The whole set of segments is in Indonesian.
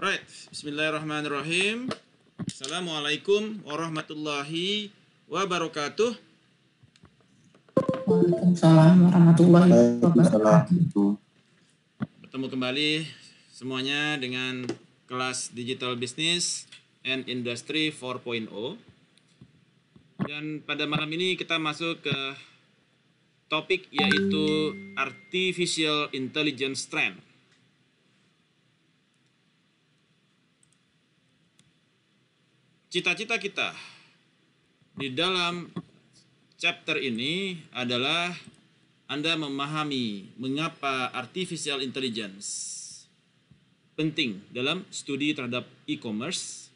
Right, bismillahirrahmanirrahim. Assalamualaikum warahmatullahi wabarakatuh. Waalaikumsalam warahmatullahi wabarakatuh. Bertemu kembali semuanya dengan kelas Digital Business and Industry 4.0. Dan pada malam ini kita masuk ke topik yaitu Artificial Intelligence Trend cita-cita kita di dalam chapter ini adalah Anda memahami mengapa artificial intelligence penting dalam studi terhadap e-commerce.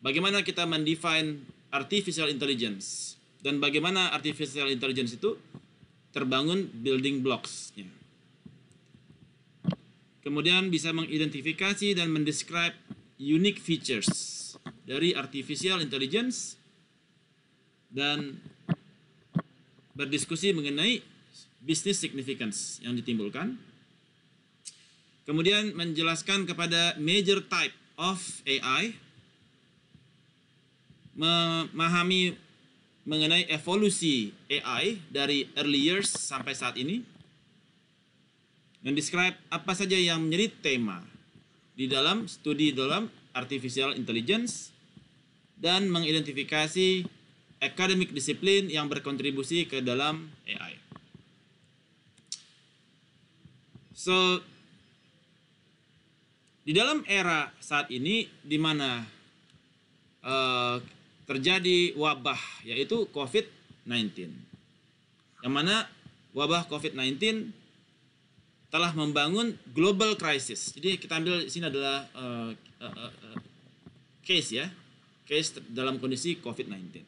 Bagaimana kita mendefine artificial intelligence dan bagaimana artificial intelligence itu terbangun building blocks-nya. Kemudian bisa mengidentifikasi dan mendescribe unique features dari artificial intelligence dan berdiskusi mengenai business significance yang ditimbulkan. Kemudian menjelaskan kepada major type of AI, memahami mengenai evolusi AI dari early years sampai saat ini, dan describe apa saja yang menjadi tema di dalam studi dalam artificial intelligence dan mengidentifikasi akademik disiplin yang berkontribusi ke dalam AI. So, di dalam era saat ini di mana uh, terjadi wabah yaitu COVID-19. Yang mana wabah COVID-19 telah membangun global crisis. Jadi kita ambil di sini adalah uh, uh, uh, case ya, case dalam kondisi COVID-19.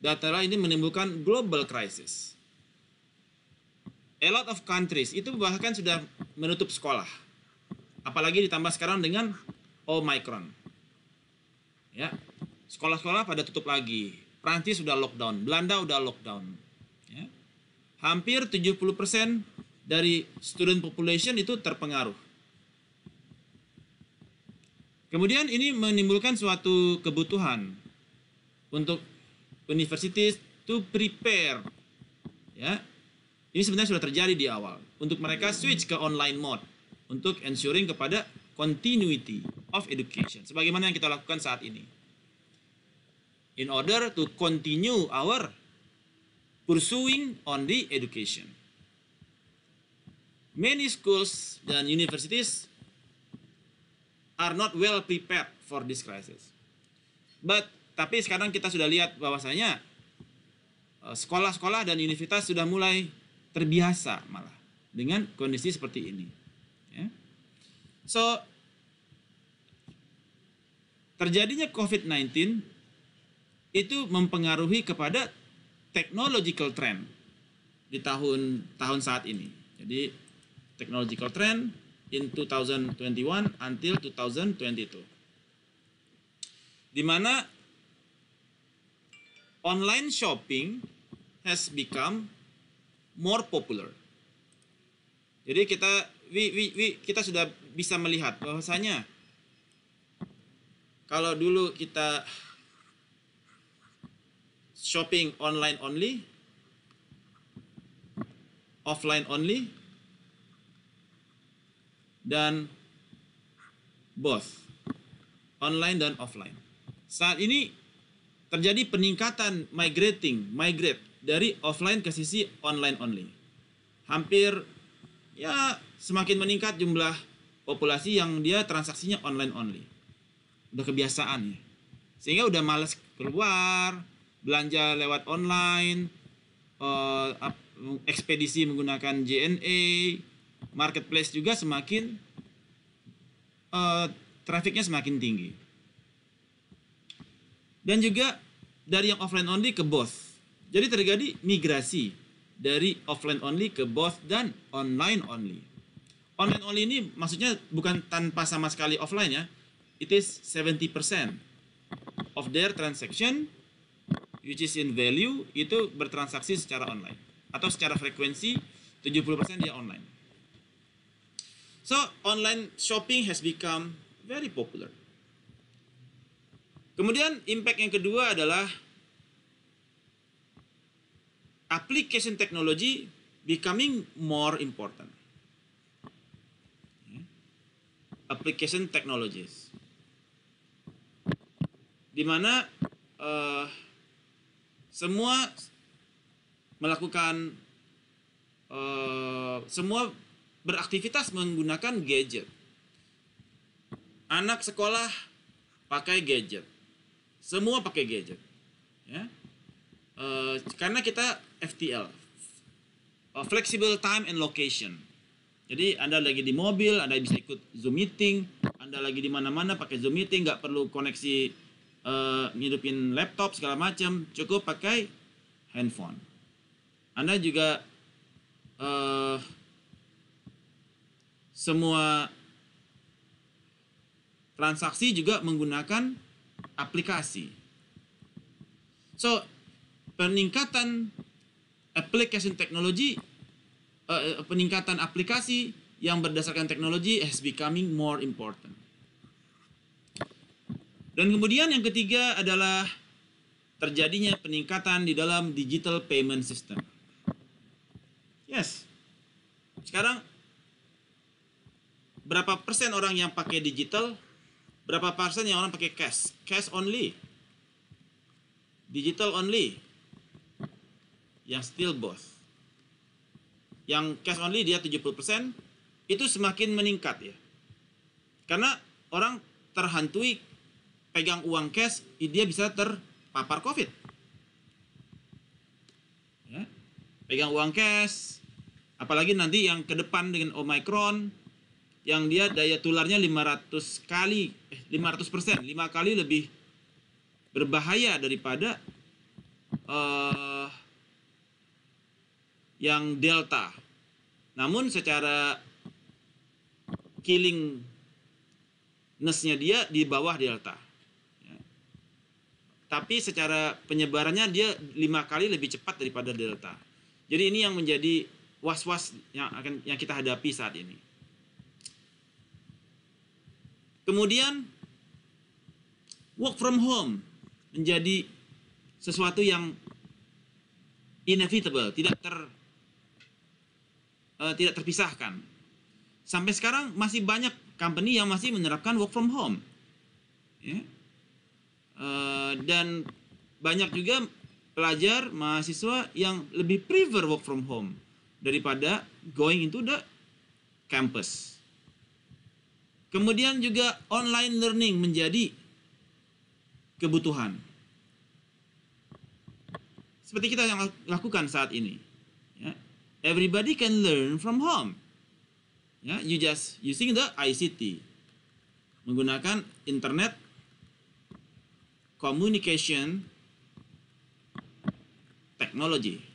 Data ini menimbulkan global crisis. A lot of countries itu bahkan sudah menutup sekolah. Apalagi ditambah sekarang dengan Omicron. Ya, sekolah-sekolah pada tutup lagi. Prancis sudah lockdown, Belanda sudah lockdown. Ya. Hampir 70% dari student population itu terpengaruh Kemudian ini menimbulkan suatu kebutuhan untuk universitas to prepare ya. Ini sebenarnya sudah terjadi di awal untuk mereka switch ke online mode untuk ensuring kepada continuity of education sebagaimana yang kita lakukan saat ini. In order to continue our pursuing on the education. Many schools dan universities are not well prepared for this crisis. But tapi sekarang kita sudah lihat bahwasanya eh, sekolah-sekolah dan universitas sudah mulai terbiasa malah dengan kondisi seperti ini. Ya. So terjadinya COVID-19 itu mempengaruhi kepada technological trend di tahun tahun saat ini. Jadi technological trend in 2021 until 2022. Di mana online shopping has become more popular. Jadi kita we, we, we, kita sudah bisa melihat bahwasanya kalau dulu kita shopping online only, offline only, dan both online dan offline. Saat ini terjadi peningkatan migrating, migrate dari offline ke sisi online only. Hampir ya semakin meningkat jumlah populasi yang dia transaksinya online only. Udah kebiasaan ya. Sehingga udah males keluar, belanja lewat online, eh, ekspedisi menggunakan JNE, marketplace juga semakin Eh, trafficnya semakin tinggi. Dan juga dari yang offline only ke both. Jadi terjadi migrasi dari offline only ke both dan online only. Online only ini maksudnya bukan tanpa sama sekali offline ya. It is 70% of their transaction which is in value itu bertransaksi secara online atau secara frekuensi 70% dia online. So online shopping has become very popular. Kemudian impact yang kedua adalah application technology becoming more important. Application technologies, di mana uh, semua melakukan uh, semua beraktivitas menggunakan gadget. Anak sekolah pakai gadget. Semua pakai gadget. Ya. E, karena kita FTL. Oh, flexible time and location. Jadi Anda lagi di mobil, Anda bisa ikut Zoom meeting, Anda lagi di mana-mana pakai Zoom meeting, nggak perlu koneksi e, ngidupin laptop segala macam, cukup pakai handphone. Anda juga uh, semua transaksi juga menggunakan aplikasi. So, peningkatan application teknologi, uh, eh, peningkatan aplikasi yang berdasarkan teknologi has becoming more important. Dan kemudian yang ketiga adalah terjadinya peningkatan di dalam digital payment system. Yes. Sekarang berapa persen orang yang pakai digital, berapa persen yang orang pakai cash, cash only, digital only, yang still both. Yang cash only dia 70%, itu semakin meningkat ya. Karena orang terhantui pegang uang cash, dia bisa terpapar COVID. Ya. Pegang uang cash, apalagi nanti yang ke depan dengan Omicron, yang dia daya tularnya 500 kali eh, 500 persen 5 kali lebih berbahaya daripada uh, yang delta namun secara killing nya dia di bawah delta ya. tapi secara penyebarannya dia lima kali lebih cepat daripada delta jadi ini yang menjadi was-was yang akan yang kita hadapi saat ini Kemudian work from home menjadi sesuatu yang inevitable, tidak ter uh, tidak terpisahkan. Sampai sekarang masih banyak company yang masih menerapkan work from home, ya. uh, dan banyak juga pelajar mahasiswa yang lebih prefer work from home daripada going into the campus. Kemudian juga online learning menjadi kebutuhan. Seperti kita yang lakukan saat ini. Ya. Everybody can learn from home. Ya, you just using the ICT. Menggunakan internet communication technology.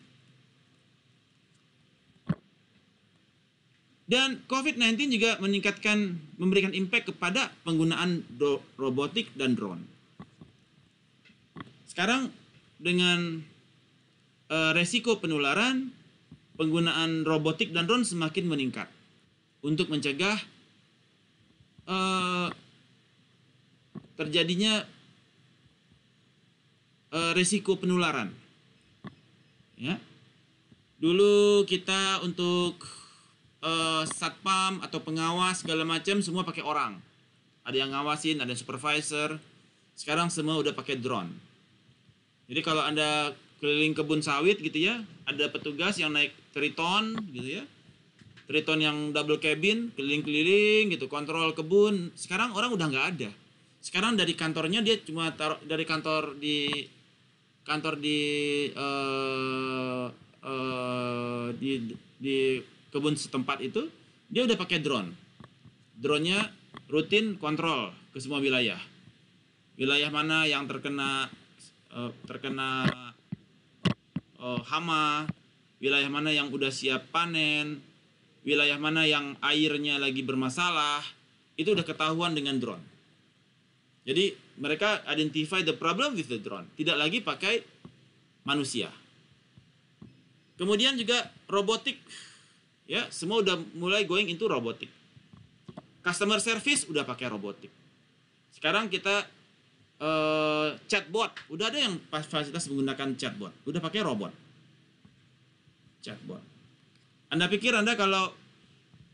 Dan COVID-19 juga meningkatkan, memberikan impact kepada penggunaan robotik dan drone. Sekarang dengan e, resiko penularan, penggunaan robotik dan drone semakin meningkat untuk mencegah eh, terjadinya e, resiko penularan. Ya. Dulu kita untuk uh, satpam atau pengawas segala macam semua pakai orang. Ada yang ngawasin, ada yang supervisor. Sekarang semua udah pakai drone. Jadi kalau Anda keliling kebun sawit gitu ya, ada petugas yang naik triton gitu ya. Triton yang double cabin, keliling-keliling gitu, kontrol kebun. Sekarang orang udah nggak ada. Sekarang dari kantornya dia cuma taruh dari kantor di kantor di uh, uh, di di kebun setempat itu dia udah pakai drone. Drone-nya rutin kontrol ke semua wilayah. Wilayah mana yang terkena eh, terkena eh, hama, wilayah mana yang udah siap panen, wilayah mana yang airnya lagi bermasalah, itu udah ketahuan dengan drone. Jadi mereka identify the problem with the drone, tidak lagi pakai manusia. Kemudian juga robotik ya semua udah mulai going into robotik customer service udah pakai robotik sekarang kita uh, chatbot udah ada yang fasilitas menggunakan chatbot udah pakai robot chatbot anda pikir anda kalau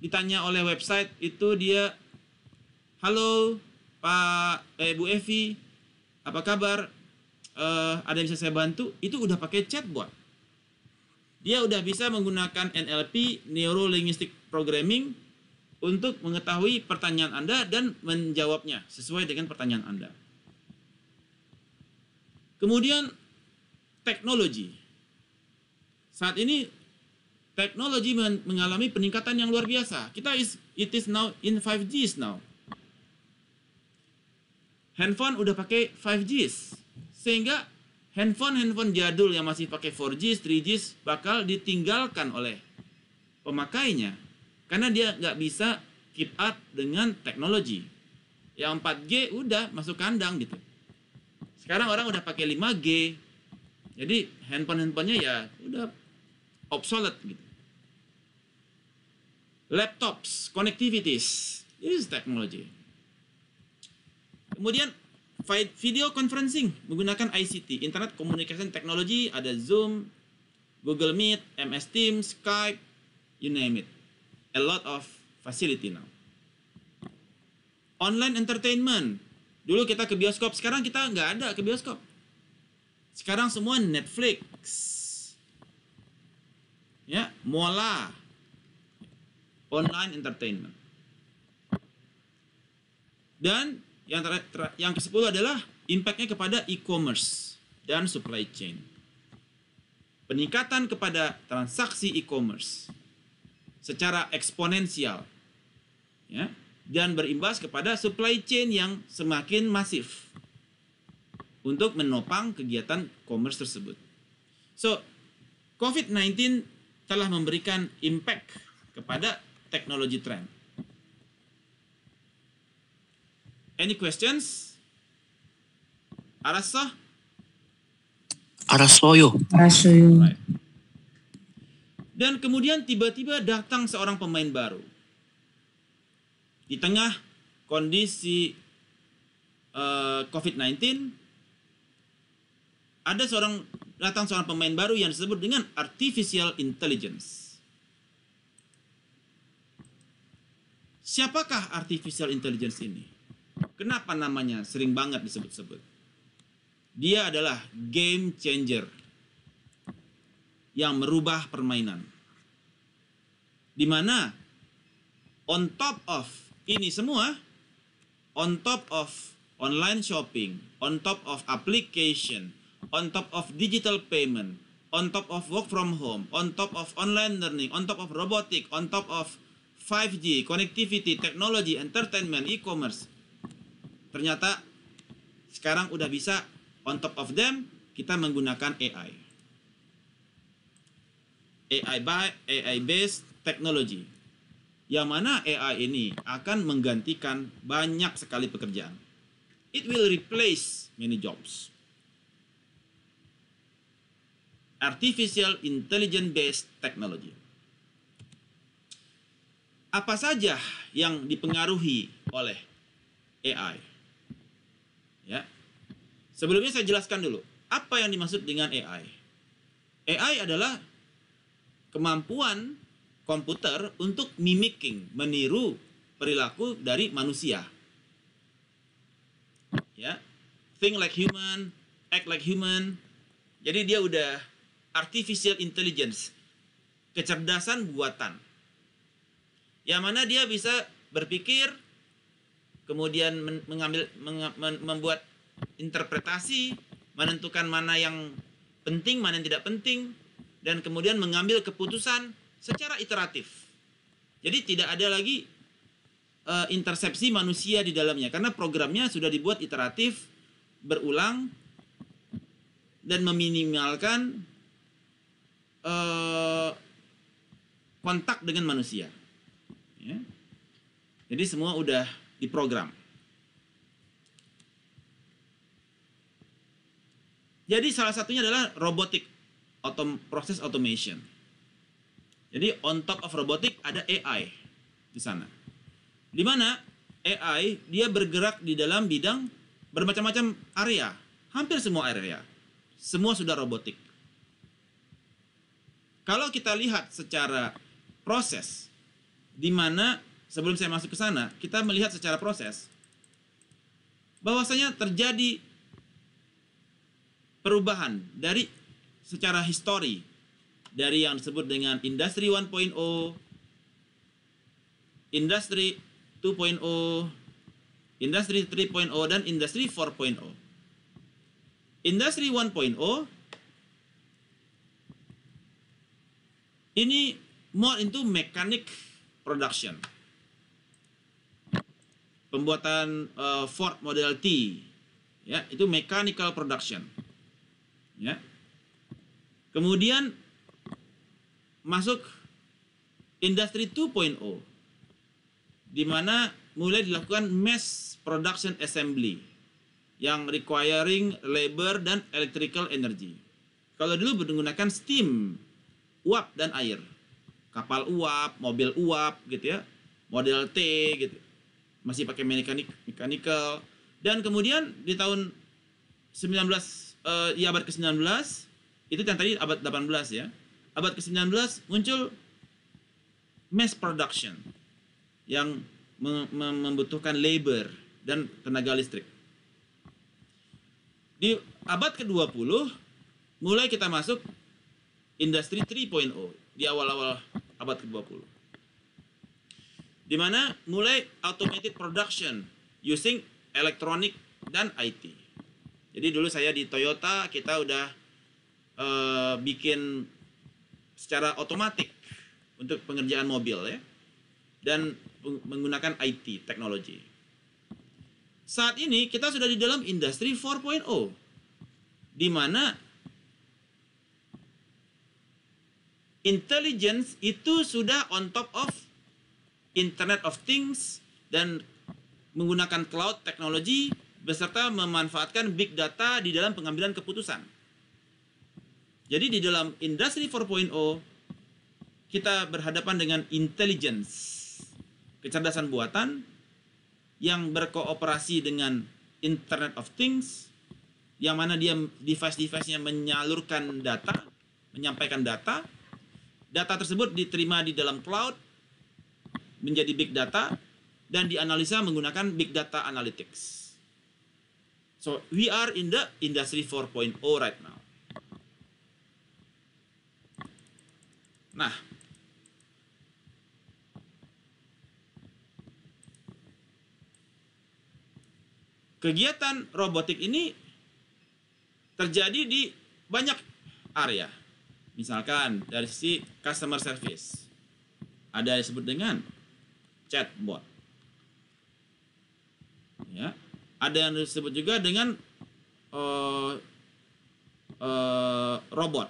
ditanya oleh website itu dia halo pak eh, bu Evi apa kabar uh, ada yang bisa saya bantu itu udah pakai chatbot dia udah bisa menggunakan NLP Neuro Linguistic Programming untuk mengetahui pertanyaan Anda dan menjawabnya sesuai dengan pertanyaan Anda. Kemudian teknologi. Saat ini teknologi mengalami peningkatan yang luar biasa. Kita is it is now in 5 g now. Handphone udah pakai 5 g Sehingga handphone-handphone jadul yang masih pakai 4G, 3G bakal ditinggalkan oleh pemakainya karena dia nggak bisa keep up dengan teknologi. Yang 4G udah masuk kandang gitu. Sekarang orang udah pakai 5G. Jadi handphone-handphonenya ya udah obsolete gitu. Laptops, connectivities, ini teknologi. Kemudian video conferencing menggunakan ICT, Internet Communication Technology, ada Zoom, Google Meet, MS Teams, Skype, you name it. A lot of facility now. Online entertainment. Dulu kita ke bioskop, sekarang kita nggak ada ke bioskop. Sekarang semua Netflix. Ya, Mola. Online entertainment. Dan yang ter, ter, yang ke-10 adalah impactnya kepada e-commerce dan supply chain. Peningkatan kepada transaksi e-commerce secara eksponensial. Ya, dan berimbas kepada supply chain yang semakin masif untuk menopang kegiatan commerce tersebut. So, COVID-19 telah memberikan impact kepada teknologi trend Any questions? Araso 알았어요. 알았어요. Right. Dan kemudian tiba-tiba datang seorang pemain baru. Di tengah kondisi uh, eh, COVID-19, ada seorang datang seorang pemain baru yang disebut dengan artificial intelligence. Siapakah artificial intelligence ini? Kenapa namanya sering banget disebut-sebut? Dia adalah game changer yang merubah permainan. Di mana on top of ini semua, on top of online shopping, on top of application, on top of digital payment, on top of work from home, on top of online learning, on top of robotic, on top of 5G, connectivity, technology, entertainment, e-commerce ternyata sekarang udah bisa on top of them kita menggunakan AI. AI by AI based technology. Yang mana AI ini akan menggantikan banyak sekali pekerjaan. It will replace many jobs. Artificial intelligence based technology. Apa saja yang dipengaruhi oleh AI? Ya. Sebelumnya saya jelaskan dulu apa yang dimaksud dengan AI. AI adalah kemampuan komputer untuk mimicking, meniru perilaku dari manusia. Ya. Think like human, act like human. Jadi dia udah artificial intelligence, kecerdasan buatan. Yang mana dia bisa berpikir, kemudian mengambil meng membuat interpretasi, menentukan mana yang penting, mana yang tidak penting, dan kemudian mengambil keputusan secara iteratif. Jadi tidak ada lagi uh, intersepsi manusia di dalamnya karena programnya sudah dibuat iteratif, berulang dan meminimalkan uh, kontak dengan manusia. Ya. Jadi semua udah di program. Jadi salah satunya adalah robotik, otom proses automation. Jadi on top of robotik ada AI di sana. Di mana AI dia bergerak di dalam bidang bermacam-macam area, hampir semua area. Semua sudah robotik. Kalau kita lihat secara proses di mana sebelum saya masuk ke sana, kita melihat secara proses bahwasanya terjadi perubahan dari secara histori dari yang disebut dengan industri 1.0, industri 2.0, industri 3.0 dan industri 4.0. Industri 1.0 ini more into mechanic production pembuatan uh, Ford Model T ya itu mechanical production ya kemudian masuk industri 2.0 di mana mulai dilakukan mass production assembly yang requiring labor dan electrical energy kalau dulu menggunakan steam uap dan air kapal uap mobil uap gitu ya model T gitu masih pakai mekanik mekanikal dan kemudian di tahun 19 uh, di abad ke-19 itu yang tadi abad 18 ya. Abad ke-19 muncul mass production yang membutuhkan labor dan tenaga listrik. Di abad ke-20 mulai kita masuk industri 3.0 di awal-awal abad ke-20 di mana mulai automated production using elektronik dan IT. Jadi dulu saya di Toyota kita udah uh, bikin secara otomatis untuk pengerjaan mobil ya dan menggunakan IT teknologi. Saat ini kita sudah di dalam industri 4.0 di mana intelligence itu sudah on top of Internet of Things dan menggunakan cloud teknologi beserta memanfaatkan big data di dalam pengambilan keputusan. Jadi di dalam industri 4.0 kita berhadapan dengan intelligence, kecerdasan buatan yang berkooperasi dengan Internet of Things yang mana dia device-device-nya menyalurkan data, menyampaikan data. Data tersebut diterima di dalam cloud menjadi big data dan dianalisa menggunakan big data analytics. So we are in the industry 4.0 right now. Nah, kegiatan robotik ini terjadi di banyak area. Misalkan dari sisi customer service, ada yang disebut dengan chatbot. Ya. Ada yang disebut juga dengan uh, uh, robot.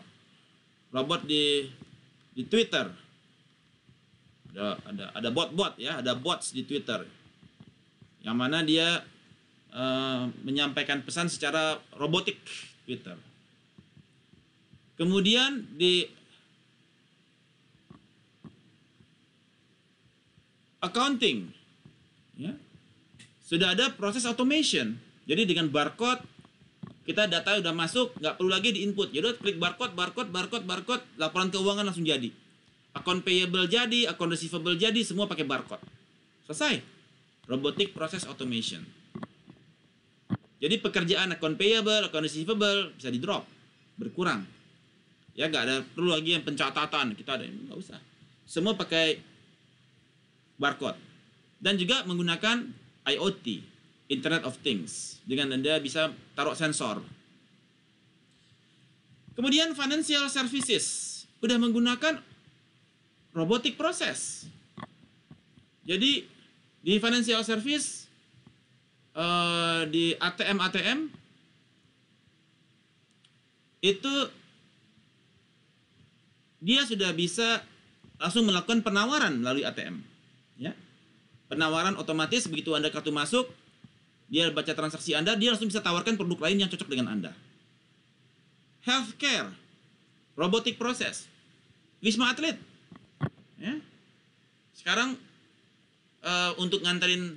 Robot di di Twitter. Ada ada ada bot-bot ya, ada bots di Twitter. Yang mana dia uh, menyampaikan pesan secara robotik Twitter. Kemudian di accounting. Ya. Sudah ada proses automation. Jadi dengan barcode kita data sudah masuk, nggak perlu lagi di input. Jadi klik barcode, barcode, barcode, barcode, laporan keuangan langsung jadi. Account payable jadi, account receivable jadi, semua pakai barcode. Selesai. Robotic process automation. Jadi pekerjaan account payable, account receivable bisa di drop, berkurang. Ya nggak ada perlu lagi yang pencatatan kita ada nggak usah. Semua pakai barcode. Dan juga menggunakan IoT, Internet of Things. Dengan Anda bisa taruh sensor. Kemudian financial services. sudah menggunakan robotik proses Jadi di financial service, eh, di ATM-ATM, itu dia sudah bisa langsung melakukan penawaran melalui ATM penawaran otomatis begitu Anda kartu masuk, dia baca transaksi Anda, dia langsung bisa tawarkan produk lain yang cocok dengan Anda. Healthcare, robotik proses, Wisma Atlet. Ya. Sekarang uh, untuk nganterin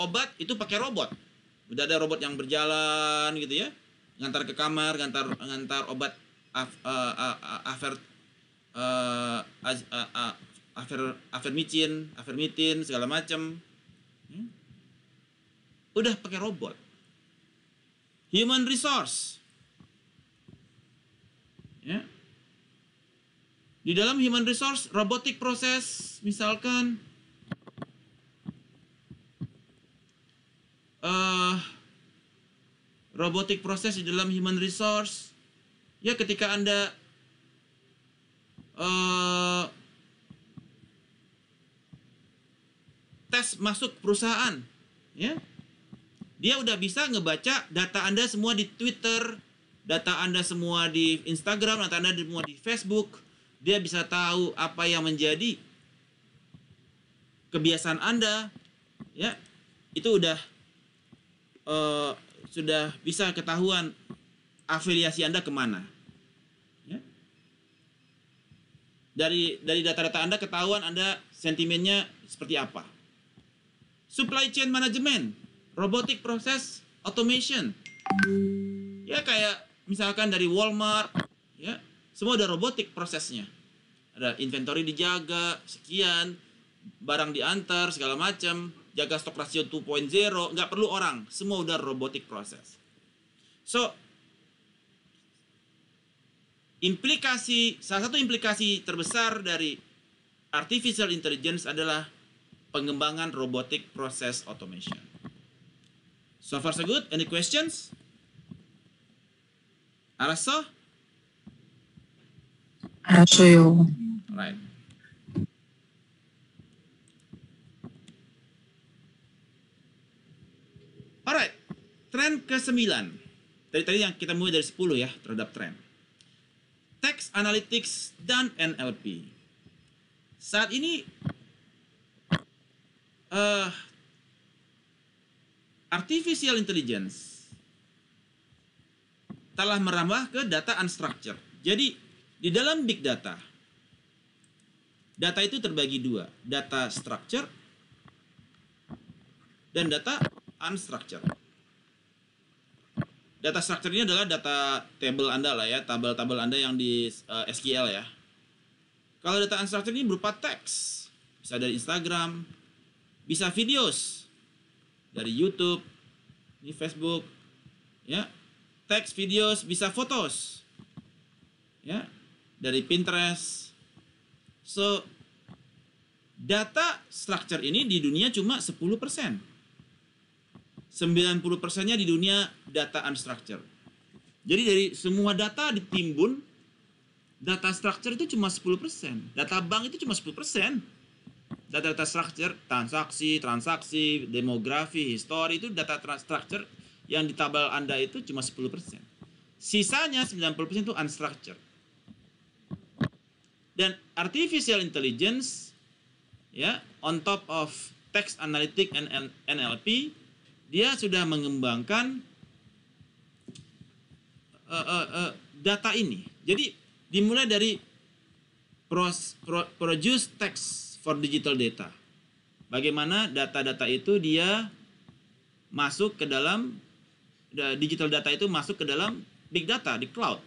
obat itu pakai robot. Udah ada robot yang berjalan gitu ya. Ngantar ke kamar, ngantar ngantar obat af, uh, uh, uh, uh, uh, uh, uh, uh, afer afermicin afermitin segala macam hmm? udah pakai robot human resource ya di dalam human resource robotik proses misalkan uh, robotik proses di dalam human resource ya ketika anda uh, tes masuk perusahaan, ya. Dia udah bisa ngebaca data Anda semua di Twitter, data Anda semua di Instagram, data Anda semua di Facebook. Dia bisa tahu apa yang menjadi kebiasaan Anda, ya. Itu udah uh, sudah bisa ketahuan afiliasi Anda kemana. Ya. Dari dari data-data Anda ketahuan Anda sentimennya seperti apa supply chain management, robotic process automation. Ya kayak misalkan dari Walmart, ya semua ada robotik prosesnya. Ada inventory dijaga, sekian, barang diantar, segala macam, jaga stok rasio 2.0, nggak perlu orang, semua udah robotik proses. So, implikasi, salah satu implikasi terbesar dari artificial intelligence adalah pengembangan Robotik Proses automation. So far so good. Any questions? Araso? Araso yo. Right. Alright, Trend ke-9. Dari tadi yang kita mulai dari 10 ya terhadap trend. Text analytics dan NLP. Saat ini uh, artificial intelligence telah merambah ke data unstructured. Jadi di dalam big data, data itu terbagi dua, data structure dan data unstructured. Data structure ini adalah data table Anda lah ya, tabel-tabel Anda yang di uh, eh, SQL ya. Kalau data unstructured ini berupa teks, bisa dari Instagram, bisa videos dari YouTube, ini Facebook, ya, teks videos, bisa fotos, ya, dari Pinterest. So, data structure ini di dunia cuma 10%. 90%-nya di dunia data unstructured. Jadi dari semua data ditimbun, data structure itu cuma 10%. Data bank itu cuma 10% data-data structure, transaksi, transaksi, demografi, histori itu data structure yang di tabel Anda itu cuma 10%. Sisanya 90% itu unstructured. Dan artificial intelligence ya on top of text analytic and NLP dia sudah mengembangkan uh, uh, uh, data ini. Jadi dimulai dari pros, pro, produce text for digital data. Bagaimana data-data itu dia masuk ke dalam digital data itu masuk ke dalam big data di cloud.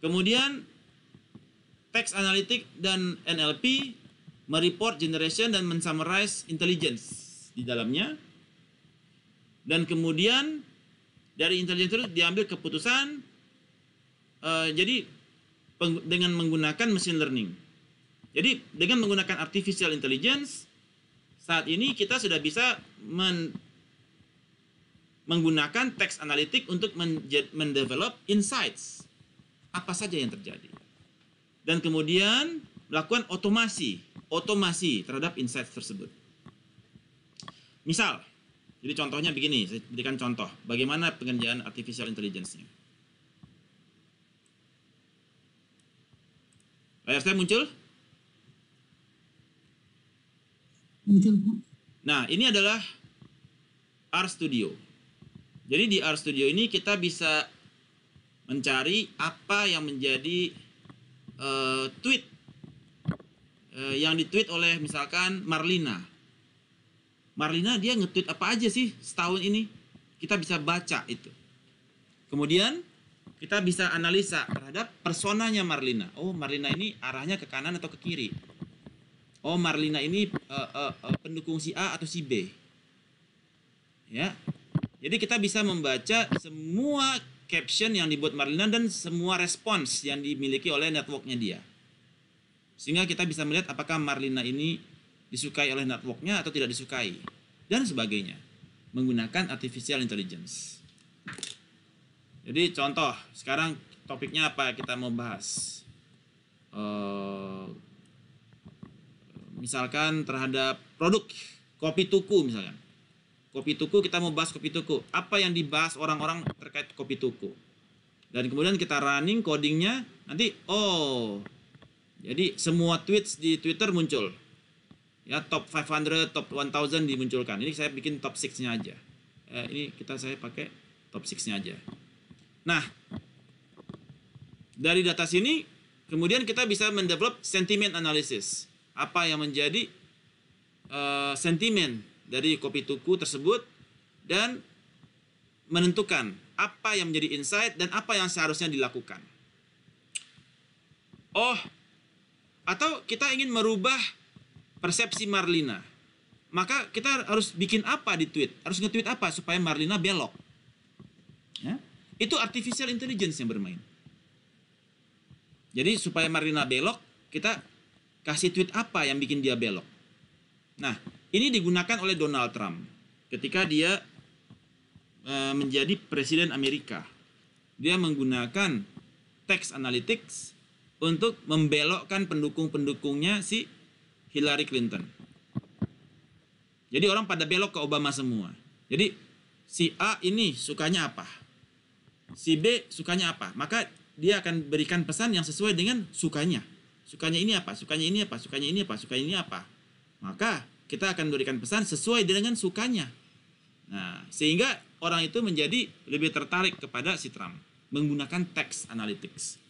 Kemudian text analytic dan NLP mereport generation dan mensummarize intelligence di dalamnya. Dan kemudian dari intelligence itu diambil keputusan uh, jadi dengan menggunakan machine learning. Jadi dengan menggunakan artificial intelligence saat ini kita sudah bisa men menggunakan teks analitik untuk mendevelop insights apa saja yang terjadi dan kemudian melakukan otomasi otomasi terhadap insights tersebut. Misal, jadi contohnya begini, saya berikan contoh bagaimana pengerjaan artificial intelligence-nya. Layar saya muncul? Nah, ini adalah R Studio. Jadi di R Studio ini kita bisa mencari apa yang menjadi uh, tweet uh, yang ditweet oleh misalkan Marlina. Marlina dia nge-tweet apa aja sih setahun ini? Kita bisa baca itu. Kemudian kita bisa analisa terhadap personanya Marlina. Oh, Marlina ini arahnya ke kanan atau ke kiri? oh Marlina ini uh, uh, uh, pendukung si A atau si B. Ya. Jadi kita bisa membaca semua caption yang dibuat Marlina dan semua respons yang dimiliki oleh networknya dia. Sehingga kita bisa melihat apakah Marlina ini disukai oleh networknya atau tidak disukai. Dan sebagainya. Menggunakan artificial intelligence. Jadi contoh, sekarang topiknya apa kita mau bahas? misalkan terhadap produk kopi tuku misalkan. Kopi tuku kita mau bahas kopi tuku. Apa yang dibahas orang-orang terkait kopi tuku? Dan kemudian kita running codingnya nanti oh jadi semua tweets di Twitter muncul. Ya top 500, top 1000 dimunculkan. Ini saya bikin top 6-nya aja. Eh, ini kita saya pakai top 6-nya aja. Nah, dari data sini kemudian kita bisa mendevelop sentiment analysis apa yang menjadi uh, sentimen dari kopi tuku tersebut dan menentukan apa yang menjadi insight dan apa yang seharusnya dilakukan. Oh, atau kita ingin merubah persepsi Marlina. Maka kita harus bikin apa di tweet? Harus nge-tweet apa supaya Marlina belok? Ya? Itu artificial intelligence yang bermain. Jadi supaya Marlina belok, kita kasih tweet apa yang bikin dia belok. Nah, ini digunakan oleh Donald Trump ketika dia e, menjadi presiden Amerika. Dia menggunakan teks analytics untuk membelokkan pendukung-pendukungnya si Hillary Clinton. Jadi orang pada belok ke Obama semua. Jadi si A ini sukanya apa? Si B sukanya apa? Maka dia akan berikan pesan yang sesuai dengan sukanya sukanya ini apa, sukanya ini apa, sukanya ini apa, sukanya ini apa. Maka kita akan berikan pesan sesuai dengan sukanya. Nah, sehingga orang itu menjadi lebih tertarik kepada Sitram menggunakan teks analytics.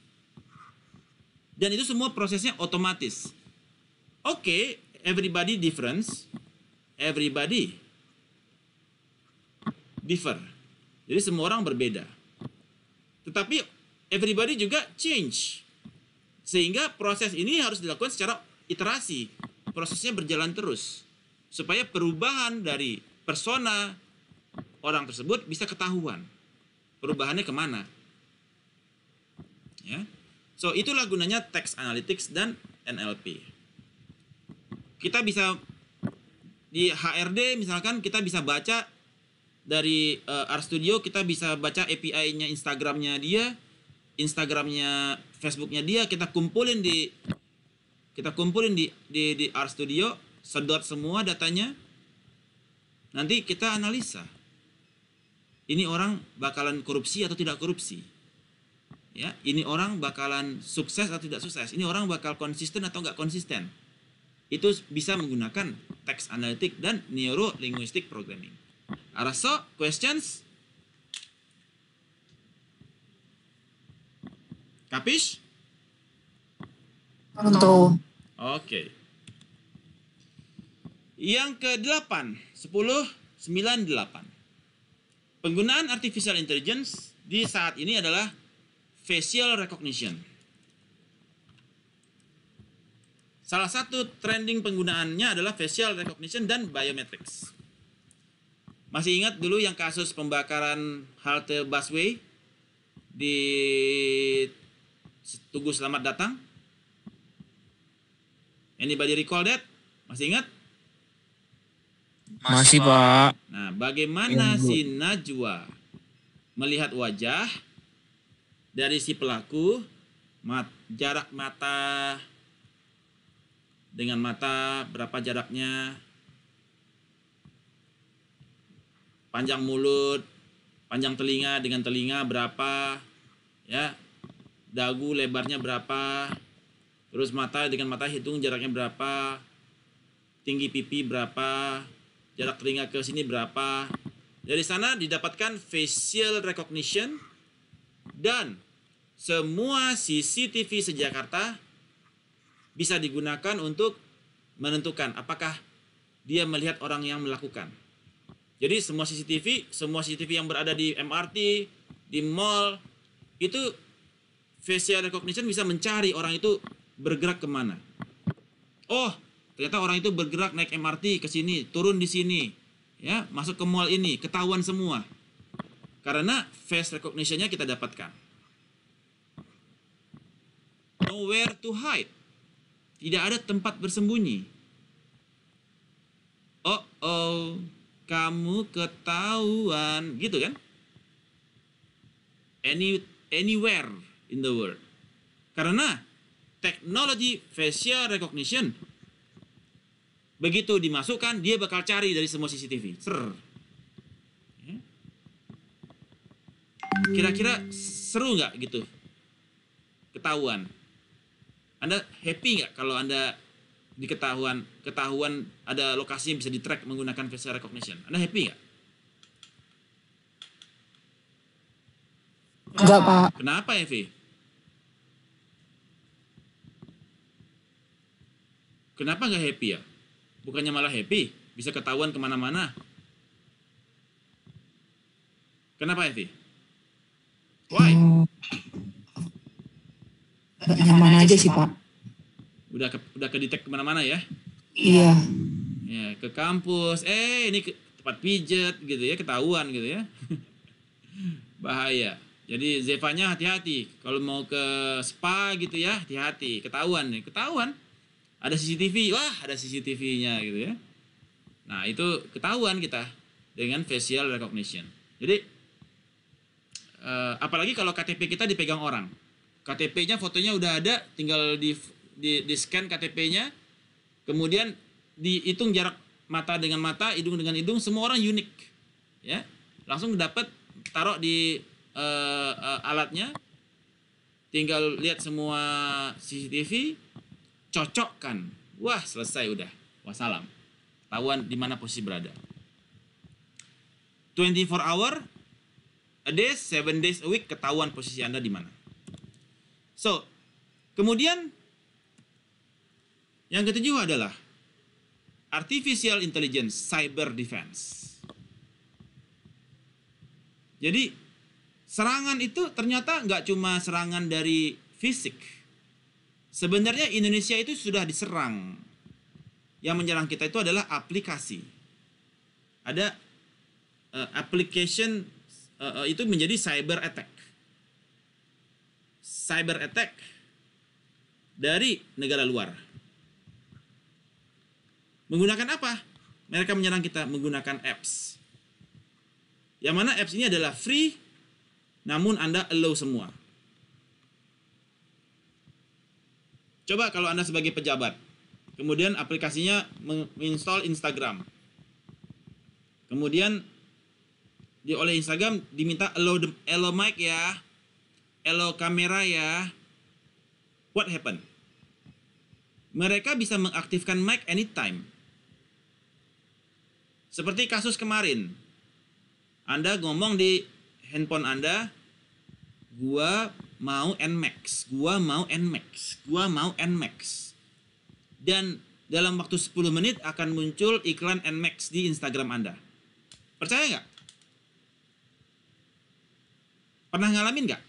Dan itu semua prosesnya otomatis. Oke, okay, everybody difference, everybody differ. Jadi semua orang berbeda. Tetapi everybody juga change sehingga proses ini harus dilakukan secara iterasi. Prosesnya berjalan terus. Supaya perubahan dari persona orang tersebut bisa ketahuan. Perubahannya kemana. Ya. So, itulah gunanya text analytics dan NLP. Kita bisa di HRD misalkan kita bisa baca dari uh, eh, RStudio kita bisa baca API-nya Instagram-nya dia Instagramnya, Facebooknya dia kita kumpulin di kita kumpulin di di di R Studio, sedot semua datanya. Nanti kita analisa. Ini orang bakalan korupsi atau tidak korupsi. Ya, ini orang bakalan sukses atau tidak sukses. Ini orang bakal konsisten atau nggak konsisten. Itu bisa menggunakan teks analitik dan neuro linguistic programming. Araso questions? Kapis? Tentu. Oke. Okay. Yang ke-8, 10, 9, 8. Penggunaan artificial intelligence di saat ini adalah facial recognition. Salah satu trending penggunaannya adalah facial recognition dan biometrics. Masih ingat dulu yang kasus pembakaran halte busway di Tugu selamat datang? Anybody recall that? Masih ingat? Masih, Pak. Nah, bagaimana si Najwa melihat wajah dari si pelaku mat, jarak mata dengan mata berapa jaraknya? Panjang mulut, panjang telinga dengan telinga berapa? Ya, dagu lebarnya berapa, terus mata dengan mata hitung jaraknya berapa, tinggi pipi berapa, jarak telinga ke sini berapa. Dari sana didapatkan facial recognition dan semua CCTV sejakarta bisa digunakan untuk menentukan apakah dia melihat orang yang melakukan. Jadi semua CCTV, semua CCTV yang berada di MRT, di mall itu facial recognition bisa mencari orang itu bergerak kemana. Oh, ternyata orang itu bergerak naik MRT ke sini, turun di sini, ya masuk ke mall ini, ketahuan semua. Karena face recognition-nya kita dapatkan. Nowhere to hide. Tidak ada tempat bersembunyi. Oh, oh, kamu ketahuan, gitu kan? Any, anywhere in the world. Karena teknologi facial recognition begitu dimasukkan dia bakal cari dari semua CCTV. Ser. Ya. Kira-kira seru nggak gitu ketahuan? Anda happy nggak kalau Anda diketahuan ketahuan ada lokasi yang bisa di track menggunakan facial recognition. Anda happy nggak? Enggak, Pak. Kenapa, Evi? Kenapa nggak happy ya? Bukannya malah happy, bisa ketahuan kemana-mana. Kenapa happy? Why? Gak nyaman aja sih pak. Udah ke, udah kedetek kemana-mana ya? Iya. Ya ke kampus, eh ini ke, tempat pijet gitu ya, ketahuan gitu ya. Bahaya. Jadi Zevanya hati-hati. Kalau mau ke spa gitu ya, hati-hati. Ketahuan nih, ketahuan ada CCTV wah ada CCTV-nya gitu ya nah itu ketahuan kita dengan facial recognition jadi eh, apalagi kalau KTP kita dipegang orang KTP-nya fotonya udah ada tinggal di di, di scan KTP-nya kemudian dihitung jarak mata dengan mata hidung dengan hidung semua orang unik ya langsung dapat taruh di uh, alatnya tinggal lihat semua CCTV cocokkan. Wah, selesai udah. Wassalam. Tahuan di mana posisi berada. 24 hour a day, 7 days a week ketahuan posisi Anda di mana. So, kemudian yang ketujuh adalah artificial intelligence cyber defense. Jadi serangan itu ternyata nggak cuma serangan dari fisik, Sebenarnya Indonesia itu sudah diserang. Yang menyerang kita itu adalah aplikasi. Ada uh, application uh, uh, itu menjadi cyber attack. Cyber attack dari negara luar. Menggunakan apa? Mereka menyerang kita menggunakan apps. Yang mana apps ini adalah free, namun Anda allow semua. Coba kalau Anda sebagai pejabat, kemudian aplikasinya menginstall Instagram. Kemudian di oleh Instagram diminta allow the, allow mic ya, allow kamera ya. What happen? Mereka bisa mengaktifkan mic anytime. Seperti kasus kemarin. Anda ngomong di handphone Anda, gua mau Nmax, gua mau Nmax, gua mau Nmax. Dan dalam waktu 10 menit akan muncul iklan Nmax di Instagram Anda. Percaya nggak? Pernah ngalamin nggak?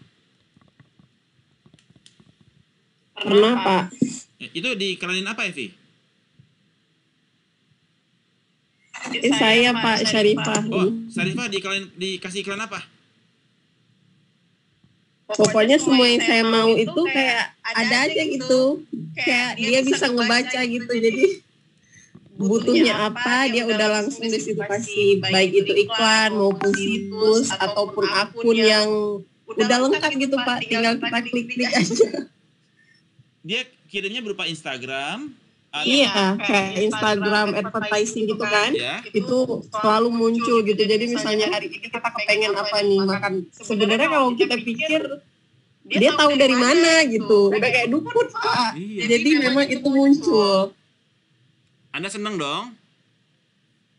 Pernah, Pak. Eh, itu diiklanin apa, Evi? Eh, saya, Pak, Syarifah. Oh, Syarifah diiklanin, dikasih iklan apa? pokoknya semua yang saya mau itu kayak ada aja gitu, gitu. kayak dia bisa ngebaca gitu. gitu jadi butuhnya apa dia udah langsung di situ pasti baik itu iklan maupun situs ataupun akun yang udah lengkap gitu pak tinggal kita klik klik aja dia kirimnya berupa Instagram Iya, kayak Instagram advertising gitu kan, ya. itu selalu muncul gitu. Jadi misalnya hari ini kita kepengen apa nih makan. Sebenarnya kalau kita pikir dia, tahu dari mana gitu. gitu, udah kayak dukut, iya. pak. Iya. Jadi memang itu muncul. Anda seneng dong?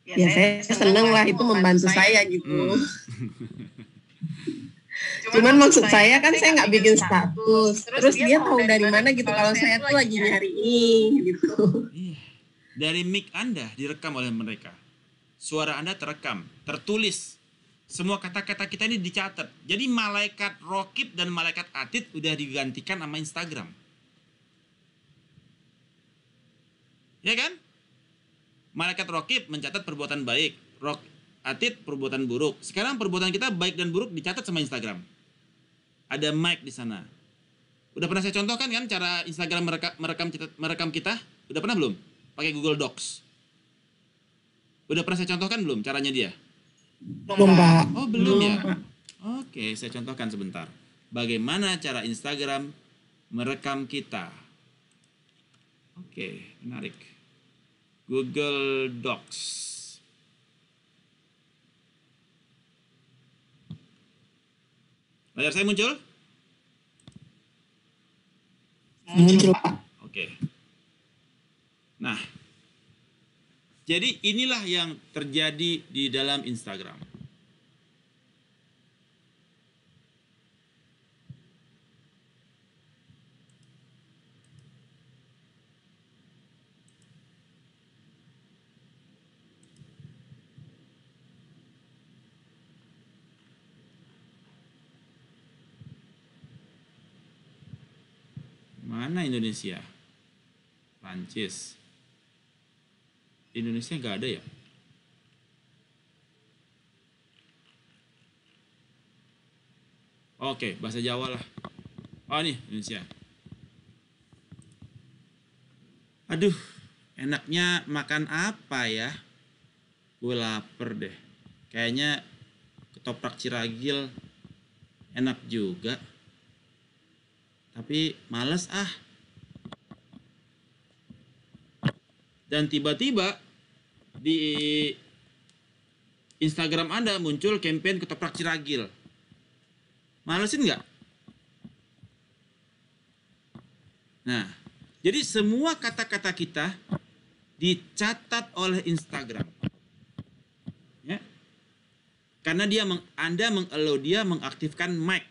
Ya, saya seneng lah itu membantu saya gitu. Hmm. Cuman, maksud saya kan saya nggak bikin status. Terus, dia, dia tahu dari mana gitu kalau saya tuh lagi nyari ini gitu. Iya. Dari mic Anda direkam oleh mereka. Suara Anda terekam, tertulis. Semua kata-kata kita ini dicatat. Jadi malaikat rokib dan malaikat atid udah digantikan sama Instagram. Ya kan? Malaikat rokib mencatat perbuatan baik. Rok, atit perbuatan buruk. Sekarang perbuatan kita baik dan buruk dicatat sama Instagram ada mic di sana. Udah pernah saya contohkan kan cara Instagram mereka, merekam merekam kita? Udah pernah belum? Pakai Google Docs. Udah pernah saya contohkan belum caranya dia? Belum, Pak. Oh, belum ya. Oke, saya contohkan sebentar. Bagaimana cara Instagram merekam kita? Oke, menarik. Google Docs. Layar saya muncul? Muncul, Pak. Oke. Nah, jadi inilah yang terjadi di dalam Instagram. Mana Indonesia? Prancis. Indonesia nggak ada ya? Oke, bahasa Jawa lah. Oh nih, Indonesia. Aduh, enaknya makan apa ya? Gue lapar deh. Kayaknya ketoprak ciragil enak juga tapi males ah. Dan tiba-tiba di Instagram Anda muncul campaign ketoprak Ciragil. Malesin nggak? Nah, jadi semua kata-kata kita dicatat oleh Instagram. Ya. Karena dia meng, Anda mengelow dia mengaktifkan mic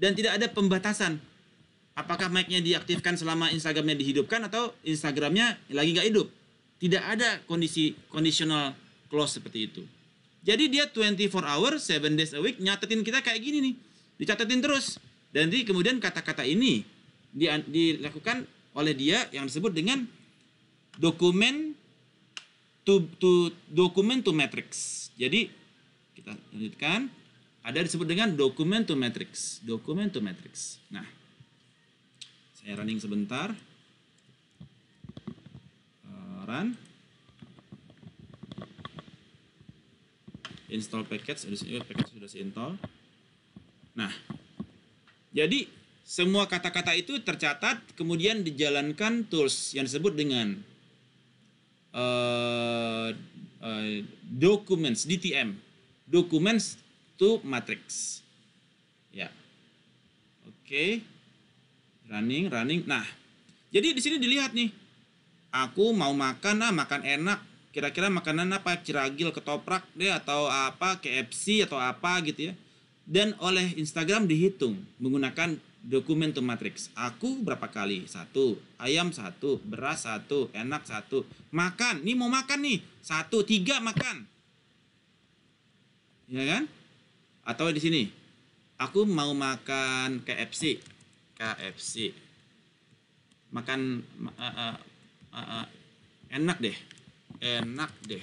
dan tidak ada pembatasan Apakah mic-nya diaktifkan selama Instagramnya dihidupkan atau Instagramnya lagi nggak hidup? Tidak ada kondisi conditional close seperti itu. Jadi dia 24 hour, 7 days a week nyatetin kita kayak gini nih. Dicatetin terus. Dan di, kemudian kata-kata ini di, dilakukan oleh dia yang disebut dengan dokumen to, to dokumen to matrix. Jadi kita lanjutkan ada disebut dengan dokumen to matrix, dokumen to matrix. Nah, saya eh, running sebentar. Eh, run. Install package, sini eh, package sudah si install. Nah, jadi semua kata-kata itu tercatat kemudian dijalankan tools yang disebut dengan uh, uh, documents DTM documents to matrix ya oke okay running running nah jadi di sini dilihat nih aku mau makan ah makan enak kira-kira makanan apa ciragil ketoprak deh atau apa KFC atau apa gitu ya dan oleh Instagram dihitung menggunakan dokumen to matrix. Aku berapa kali? Satu. Ayam satu. Beras satu. Enak satu. Makan. Nih mau makan nih. Satu. Tiga makan. Ya kan? Atau di sini. Aku mau makan KFC. KFC makan uh, uh, uh, uh, enak deh enak deh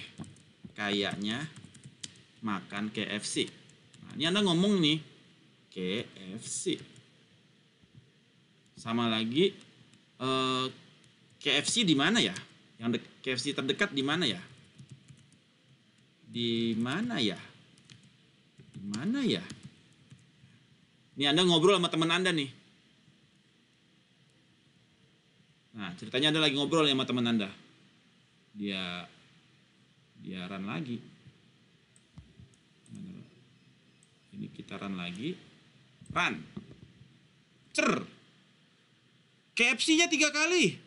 kayaknya makan KFC nah, ini anda ngomong nih KFC sama lagi uh, eh, KFC di mana ya yang KFC terdekat di mana ya di mana ya di mana ya ini anda ngobrol sama teman anda nih Nah, ceritanya Anda lagi ngobrol ya sama teman Anda. Dia dia run lagi. Ini kita run lagi. Run. Cer. KFC-nya tiga kali.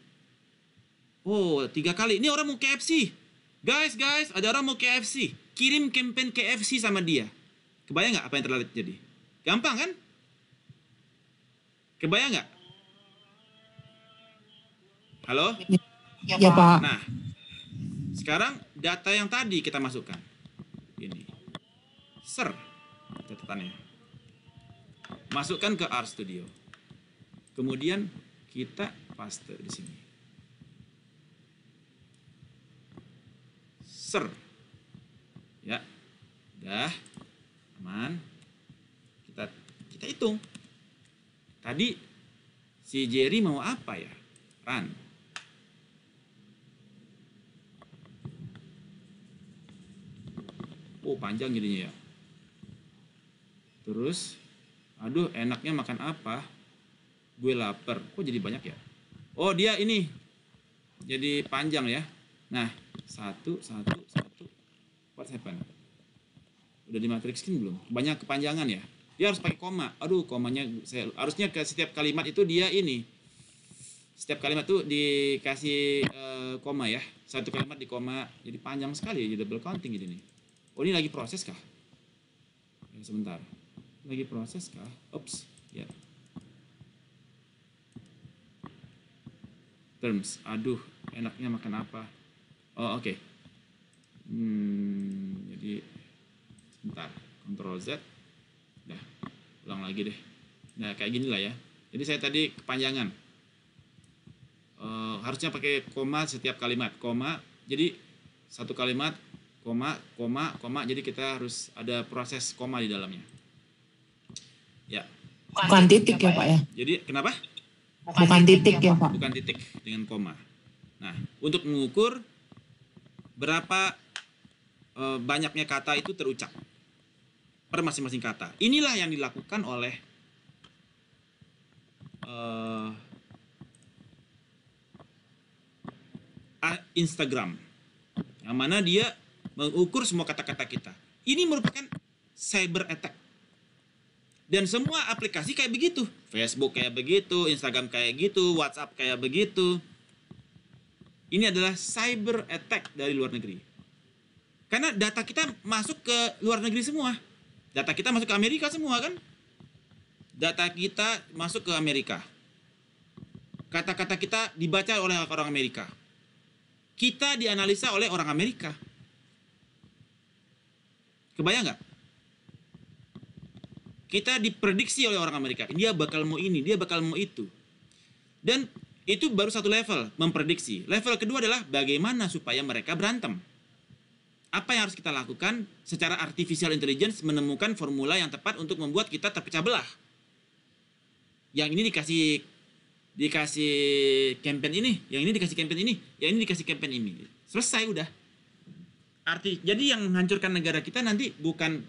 Oh, tiga kali. Ini orang mau KFC. Guys, guys, ada orang mau KFC. Kirim campaign KFC sama dia. Kebayang nggak apa yang terjadi? Gampang kan? Kebayang nggak? Halo? Ya, ya Pak. Nah, sekarang data yang tadi kita masukkan. Ini. Ser. Catatannya. Masukkan ke studio Kemudian kita paste di sini. Ser. Ya. Udah. Aman. Kita kita hitung. Tadi si Jerry mau apa ya? Run. Oh panjang jadinya ya. Terus, aduh enaknya makan apa? Gue lapar. Kok jadi banyak ya? Oh dia ini. Jadi panjang ya. Nah, satu, satu, satu. What happened? Udah di skin belum? Banyak kepanjangan ya? Dia harus pakai koma. Aduh, komanya saya harusnya ke setiap kalimat itu dia ini. Setiap kalimat tuh dikasih uh, koma ya. Satu kalimat di koma. Jadi panjang sekali jadi double counting gitu nih. Oh ini lagi proses kah? Ya, sebentar. Lagi proses kah? Oops. Ya. Terms. Aduh, enaknya makan apa? Oh, oke. Okay. Hmm, jadi sebentar. Ctrl Z. Dah. Ulang lagi deh. Nah, kayak gini lah ya. Jadi saya tadi kepanjangan. Uh, harusnya pakai koma setiap kalimat. Koma. Jadi satu kalimat koma koma koma jadi kita harus ada proses koma di dalamnya ya bukan titik ya pak ya jadi kenapa bukan titik ya, ya pak bukan titik dengan koma nah untuk mengukur berapa e, banyaknya kata itu terucap per masing-masing kata inilah yang dilakukan oleh eh, Instagram yang mana dia mengukur semua kata-kata kita. Ini merupakan cyber attack. Dan semua aplikasi kayak begitu. Facebook kayak begitu, Instagram kayak gitu, WhatsApp kayak begitu. Ini adalah cyber attack dari luar negeri. Karena data kita masuk ke luar negeri semua. Data kita masuk ke Amerika semua kan? Data kita masuk ke Amerika. Kata-kata kita dibaca oleh orang Amerika. Kita dianalisa oleh orang Amerika Kebayang nggak? Kita diprediksi oleh orang Amerika, dia bakal mau ini, dia bakal mau itu. Dan itu baru satu level, memprediksi. Level kedua adalah bagaimana supaya mereka berantem. Apa yang harus kita lakukan secara artificial intelligence menemukan formula yang tepat untuk membuat kita terpecah belah. Yang ini dikasih dikasih campaign ini, yang ini dikasih campaign ini, yang ini dikasih campaign ini. Selesai udah arti jadi yang menghancurkan negara kita nanti bukan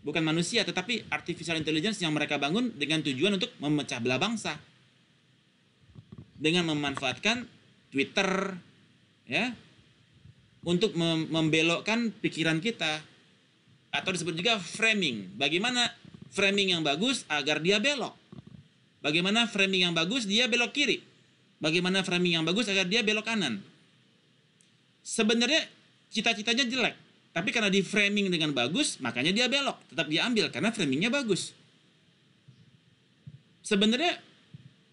bukan manusia tetapi artificial intelligence yang mereka bangun dengan tujuan untuk memecah belah bangsa dengan memanfaatkan Twitter ya untuk mem membelokkan pikiran kita atau disebut juga framing bagaimana framing yang bagus agar dia belok bagaimana framing yang bagus dia belok kiri bagaimana framing yang bagus agar dia belok kanan sebenarnya cita-citanya jelek. Tapi karena di framing dengan bagus, makanya dia belok. Tetap dia ambil karena framingnya bagus. Sebenarnya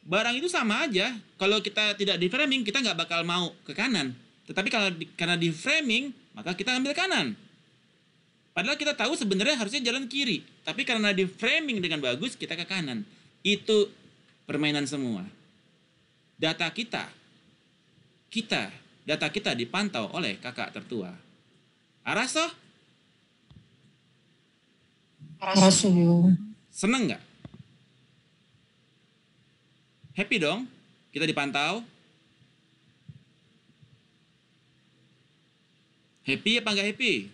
barang itu sama aja. Kalau kita tidak di framing, kita nggak bakal mau ke kanan. Tetapi kalau di, karena di framing, maka kita ambil kanan. Padahal kita tahu sebenarnya harusnya jalan kiri. Tapi karena di framing dengan bagus, kita ke kanan. Itu permainan semua. Data kita, kita data kita dipantau oleh kakak tertua. Araso? Araso. Seneng nggak? Happy dong, kita dipantau. Happy apa nggak happy?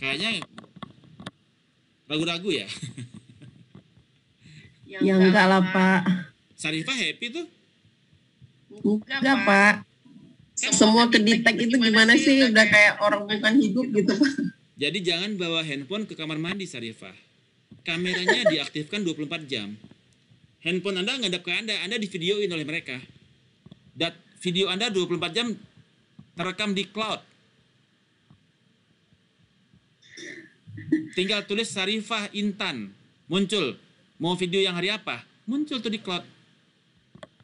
Kayaknya ragu-ragu ya. Yang, ya enggak lah Pak. Sarifah happy tuh? Enggak, enggak Pak. Kan Semua kedetek itu gimana sih? sih? Udah kayak orang bukan hidup gitu Pak. Jadi jangan bawa handphone ke kamar mandi Sarifah. Kameranya diaktifkan 24 jam. Handphone Anda ngadap ke Anda, Anda divideoin oleh mereka. Dat video Anda 24 jam terekam di cloud. Tinggal tulis Sarifah Intan, muncul Mau video yang hari apa? Muncul tuh di cloud.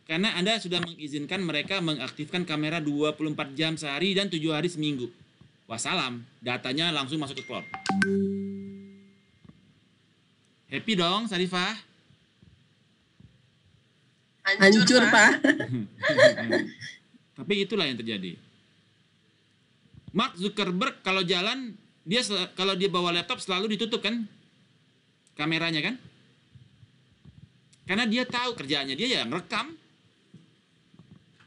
Karena Anda sudah mengizinkan mereka mengaktifkan kamera 24 jam sehari dan 7 hari seminggu. Wassalam, datanya langsung masuk ke cloud. Happy dong, Sarifah? Hancur, Pak. Tapi itulah yang terjadi. Mark Zuckerberg kalau jalan, dia kalau dia bawa laptop selalu ditutup kan? Kameranya kan? Karena dia tahu kerjaannya dia ya ngerekam.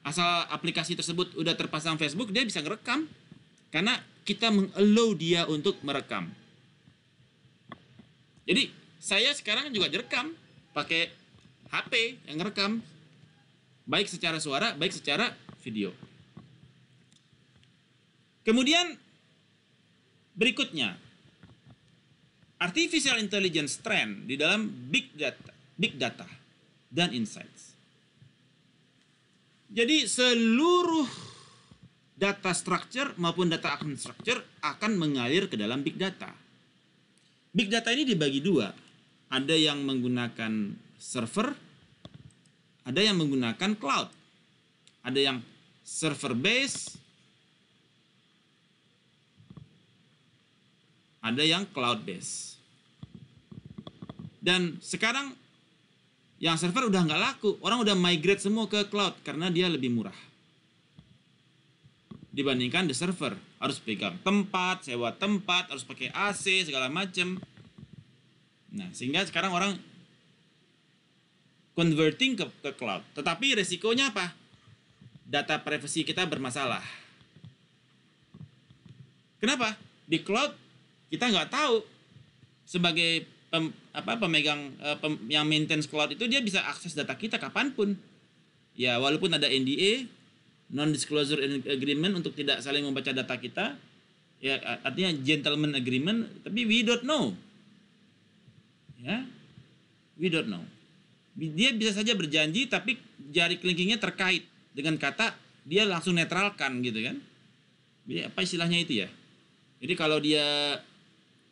Asal aplikasi tersebut udah terpasang Facebook, dia bisa ngerekam. Karena kita mengallow dia untuk merekam. Jadi, saya sekarang juga direkam pakai HP yang ngerekam baik secara suara, baik secara video. Kemudian berikutnya artificial intelligence trend di dalam big data big data, dan insights. Jadi seluruh data structure maupun data account structure akan mengalir ke dalam big data. Big data ini dibagi dua. Ada yang menggunakan server, ada yang menggunakan cloud. Ada yang server base, ada yang cloud base. Dan sekarang yang server udah nggak laku. Orang udah migrate semua ke cloud karena dia lebih murah. Dibandingkan the server, harus pegang tempat, sewa tempat, harus pakai AC segala macem. Nah, sehingga sekarang orang converting ke, ke cloud. Tetapi resikonya apa? Data privasi kita bermasalah. Kenapa? Di cloud kita nggak tahu sebagai pem, apa pemegang uh, pem, yang maintain cloud itu dia bisa akses data kita kapanpun. Ya walaupun ada NDA, non disclosure agreement untuk tidak saling membaca data kita. Ya artinya gentleman agreement, tapi we don't know. Ya, we don't know. Dia bisa saja berjanji tapi jari kelingkingnya terkait dengan kata dia langsung netralkan gitu kan. Jadi apa istilahnya itu ya? Jadi kalau dia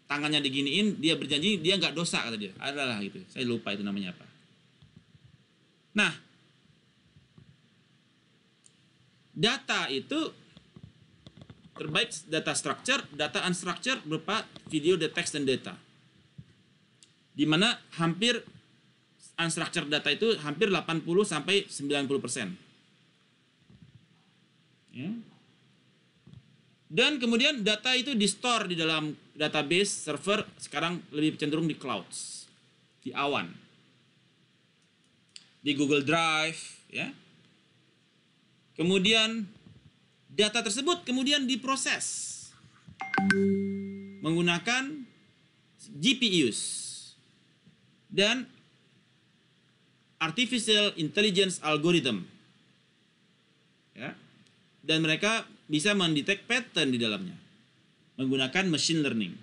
tangannya diginiin dia berjanji dia nggak dosa kata dia adalah gitu saya lupa itu namanya apa nah data itu terbaik data structure data unstructured berupa video the text dan data di mana hampir unstructured data itu hampir 80 sampai 90 persen ya. dan kemudian data itu di store di dalam database server sekarang lebih cenderung di clouds, di awan. Di Google Drive, ya. Kemudian data tersebut kemudian diproses menggunakan GPUs dan artificial intelligence algorithm. Ya. Dan mereka bisa mendetek pattern di dalamnya menggunakan machine learning.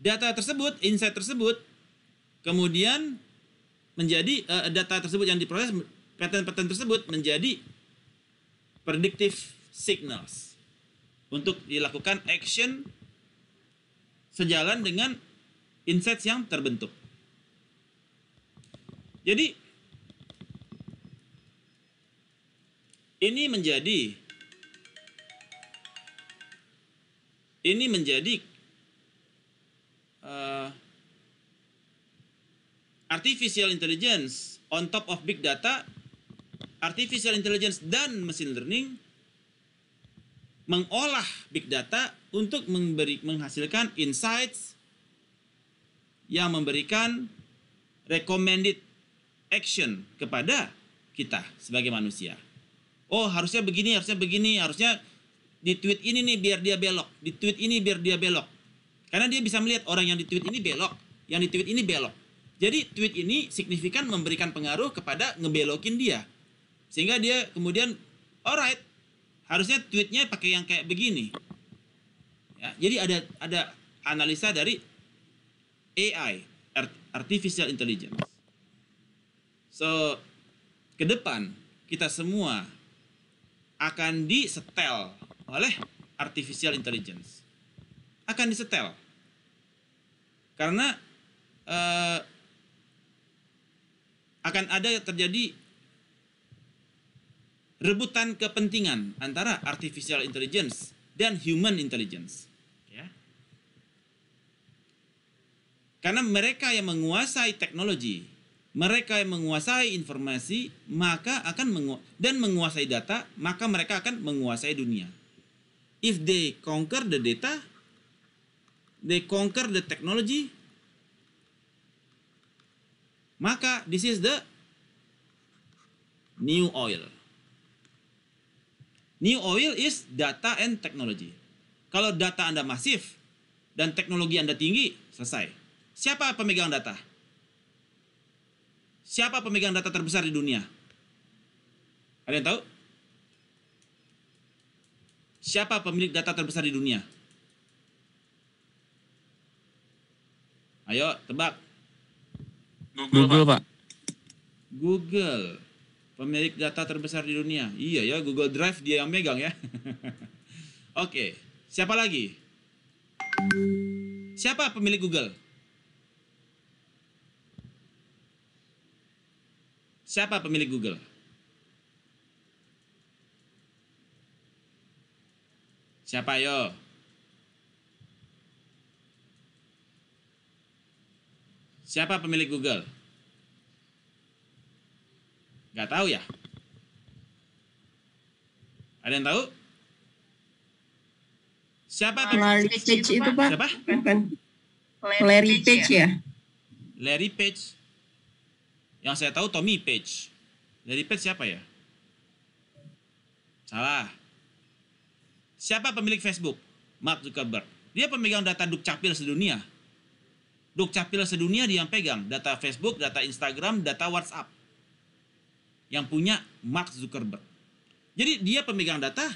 Data tersebut, insight tersebut, kemudian menjadi uh, data tersebut yang diproses pattern-pattern tersebut menjadi predictive signals untuk dilakukan action sejalan dengan insights yang terbentuk. Jadi ini menjadi ini menjadi uh, artificial intelligence on top of big data, artificial intelligence dan machine learning mengolah big data untuk memberi, menghasilkan insights yang memberikan recommended action kepada kita sebagai manusia. Oh, harusnya begini, harusnya begini, harusnya di tweet ini nih biar dia belok, di tweet ini biar dia belok. Karena dia bisa melihat orang yang di tweet ini belok, yang di tweet ini belok. Jadi tweet ini signifikan memberikan pengaruh kepada ngebelokin dia. Sehingga dia kemudian alright, harusnya tweetnya pakai yang kayak begini. Ya, jadi ada ada analisa dari AI, artificial intelligence. So, ke depan kita semua akan disetel oleh artificial intelligence akan disetel karena eh, akan ada terjadi rebutan kepentingan antara artificial intelligence dan human intelligence. Ya. Karena mereka yang menguasai teknologi, mereka yang menguasai informasi, maka akan mengu dan menguasai data, maka mereka akan menguasai dunia. If they conquer the data, they conquer the technology, maka this is the new oil. New oil is data and technology. Kalau data Anda masif dan teknologi Anda tinggi, selesai. Siapa pemegang data? Siapa pemegang data terbesar di dunia? Ada yang tahu? Siapa pemilik data terbesar di dunia? Ayo, tebak. Google, Google Pak. Google. Pemilik data terbesar di dunia. Iya ya, Google Drive dia yang megang ya. Oke, siapa lagi? Siapa pemilik Google? Siapa pemilik Google? Siapa yo? Siapa pemilik Google? Gak tahu ya? Ada yang tahu? Siapa Larry Page itu, Pak? Siapa? Bukan. Larry Page ya? ya? Larry Page. Yang saya tahu Tommy Page. Larry Page siapa ya? Salah. Siapa pemilik Facebook? Mark Zuckerberg. Dia pemegang data dukcapil sedunia. Dukcapil sedunia dia yang pegang. Data Facebook, data Instagram, data WhatsApp. Yang punya Mark Zuckerberg. Jadi dia pemegang data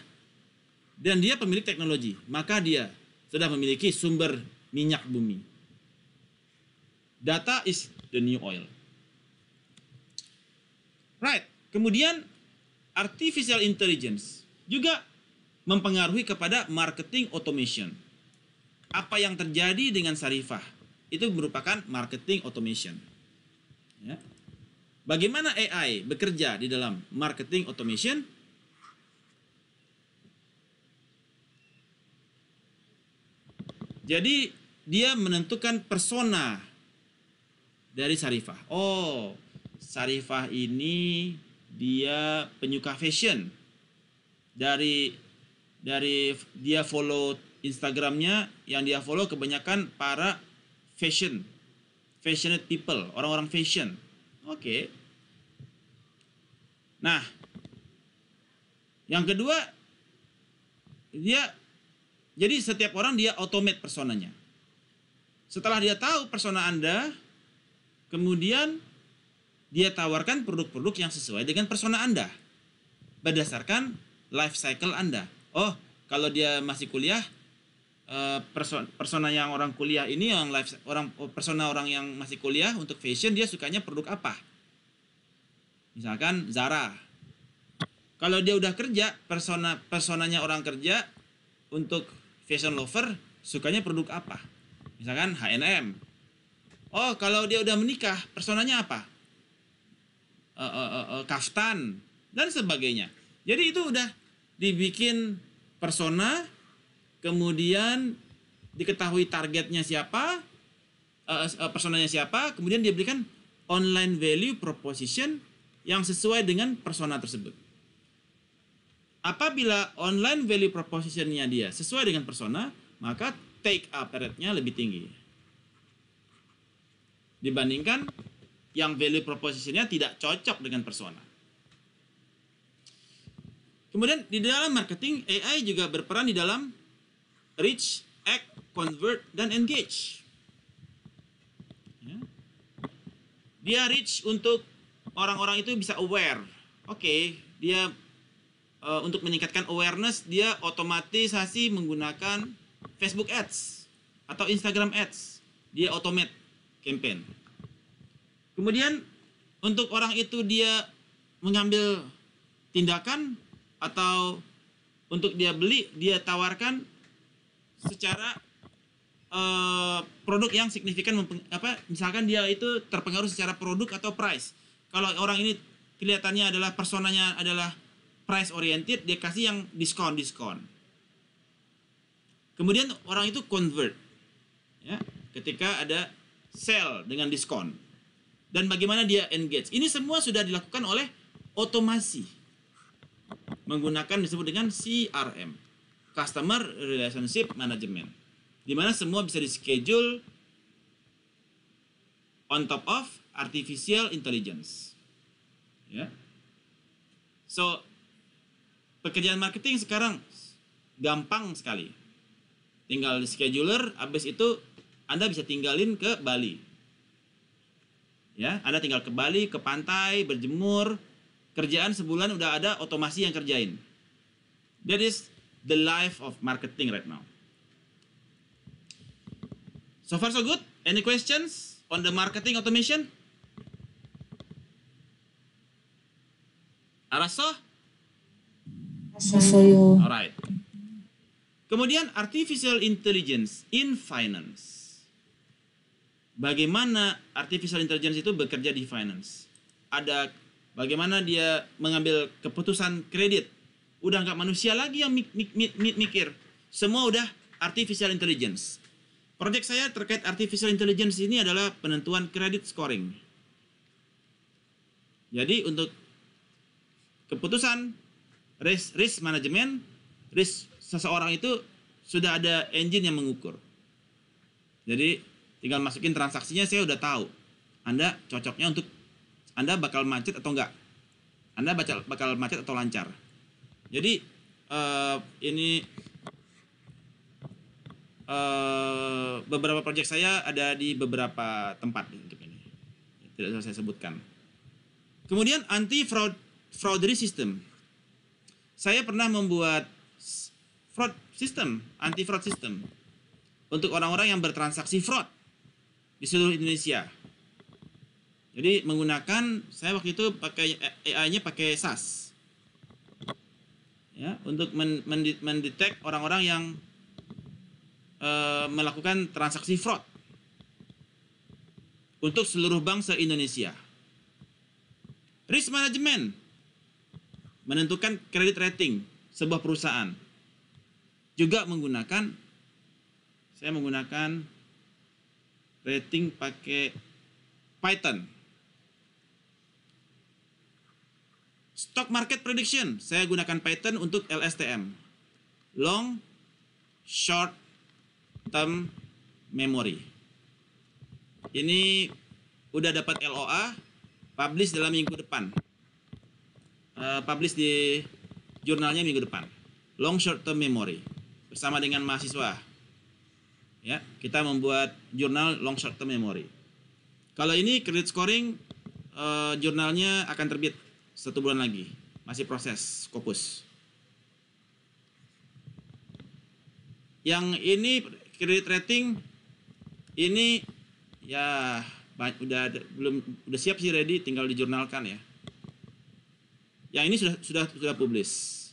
dan dia pemilik teknologi. Maka dia sudah memiliki sumber minyak bumi. Data is the new oil. Right. Kemudian artificial intelligence juga mempengaruhi kepada marketing automation. Apa yang terjadi dengan Sarifah itu merupakan marketing automation. Ya. Bagaimana AI bekerja di dalam marketing automation? Jadi dia menentukan persona dari Sarifah. Oh, Sarifah ini dia penyuka fashion dari dari dia follow Instagramnya yang dia follow kebanyakan para fashion fashionate people orang-orang fashion oke okay. nah yang kedua dia jadi setiap orang dia automate personanya setelah dia tahu persona anda kemudian dia tawarkan produk-produk yang sesuai dengan persona Anda berdasarkan life cycle Anda oh kalau dia masih kuliah eh, persona persona yang orang kuliah ini yang life orang oh, persona orang yang masih kuliah untuk fashion dia sukanya produk apa misalkan Zara kalau dia udah kerja persona personanya orang kerja untuk fashion lover sukanya produk apa misalkan H&M oh kalau dia udah menikah personanya apa uh, uh, uh, uh, kaftan dan sebagainya jadi itu udah dibikin persona, kemudian diketahui targetnya siapa, uh, personanya siapa, kemudian diberikan online value proposition yang sesuai dengan persona tersebut. Apabila online value propositionnya dia sesuai dengan persona, maka take up rate-nya lebih tinggi dibandingkan yang value propositionnya tidak cocok dengan persona. Kemudian di dalam marketing, AI juga berperan di dalam reach, act, convert, dan engage. Ya. Dia reach untuk orang-orang itu bisa aware. Oke, okay, dia e, untuk meningkatkan awareness, dia otomatisasi menggunakan Facebook Ads atau Instagram Ads. Dia automate campaign. Kemudian untuk orang itu dia mengambil tindakan atau untuk dia beli dia tawarkan secara uh, produk yang signifikan apa misalkan dia itu terpengaruh secara produk atau price kalau orang ini kelihatannya adalah personanya adalah price oriented dia kasih yang diskon diskon kemudian orang itu convert ya ketika ada sell dengan diskon dan bagaimana dia engage ini semua sudah dilakukan oleh otomasi menggunakan disebut dengan CRM, Customer Relationship Management, di mana semua bisa dischedule on top of artificial intelligence. Ya. So, pekerjaan marketing sekarang gampang sekali. Tinggal di scheduler, habis itu Anda bisa tinggalin ke Bali. Ya, Anda tinggal ke Bali, ke pantai, berjemur, kerjaan sebulan udah ada otomasi yang kerjain. That is the life of marketing right now. So far so good. Any questions on the marketing automation? Araso? Araso. yo. Alright. Kemudian artificial intelligence in finance. Bagaimana artificial intelligence itu bekerja di finance? Ada Bagaimana dia mengambil keputusan kredit? Udah nggak manusia lagi yang mikir. Semua udah artificial intelligence. Proyek saya terkait artificial intelligence ini adalah penentuan kredit scoring. Jadi untuk keputusan risk risk management, risk seseorang itu sudah ada engine yang mengukur. Jadi tinggal masukin transaksinya saya udah tahu. Anda cocoknya untuk anda bakal macet atau enggak? Anda bakal bakal macet atau lancar? Jadi uh, ini uh, beberapa proyek saya ada di beberapa tempat untuk ini. Tidak usah saya sebutkan. Kemudian anti fraud fraudery system. Saya pernah membuat fraud system, anti fraud system untuk orang-orang yang bertransaksi fraud di seluruh Indonesia. Jadi menggunakan saya waktu itu pakai eh, AI-nya pakai SAS. Ya, untuk mendetek orang-orang yang e, melakukan transaksi fraud untuk seluruh bangsa Indonesia. Risk management menentukan kredit rating sebuah perusahaan. Juga menggunakan saya menggunakan rating pakai Python Stock market prediction, saya gunakan Python untuk LSTM. Long short term memory. Ini udah dapat LOA, publish dalam minggu depan. Uh, publish di jurnalnya minggu depan. Long short term memory bersama dengan mahasiswa. Ya, kita membuat jurnal long short term memory. Kalau ini credit scoring uh, jurnalnya akan terbit satu bulan lagi masih proses Kopus. yang ini kredit rating ini ya udah belum udah siap sih ready tinggal dijurnalkan ya yang ini sudah sudah sudah publis.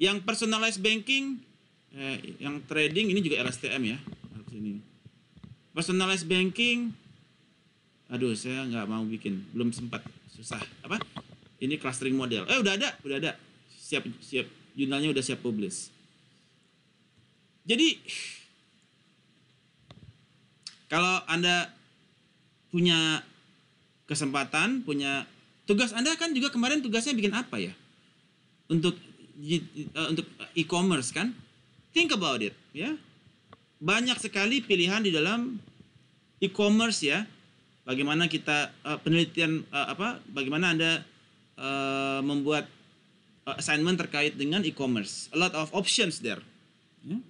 yang personalized banking eh, yang trading ini juga LSTM ya harus ini personalized banking aduh saya nggak mau bikin belum sempat susah apa ini clustering model eh udah ada udah ada siap siap jurnalnya udah siap publish jadi kalau anda punya kesempatan punya tugas anda kan juga kemarin tugasnya bikin apa ya untuk e, untuk e-commerce kan think about it ya banyak sekali pilihan di dalam e-commerce ya bagaimana kita uh, penelitian uh, apa bagaimana Anda uh, membuat uh, assignment terkait dengan e-commerce. A lot of options there. Yeah.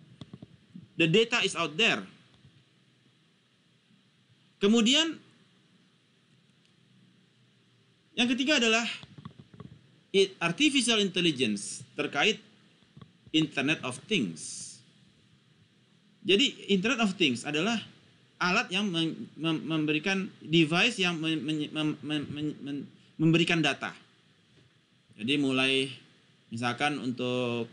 The data is out there. Kemudian yang ketiga adalah artificial intelligence terkait Internet of Things. Jadi Internet of Things adalah alat yang memberikan device yang memberikan data. Jadi mulai misalkan untuk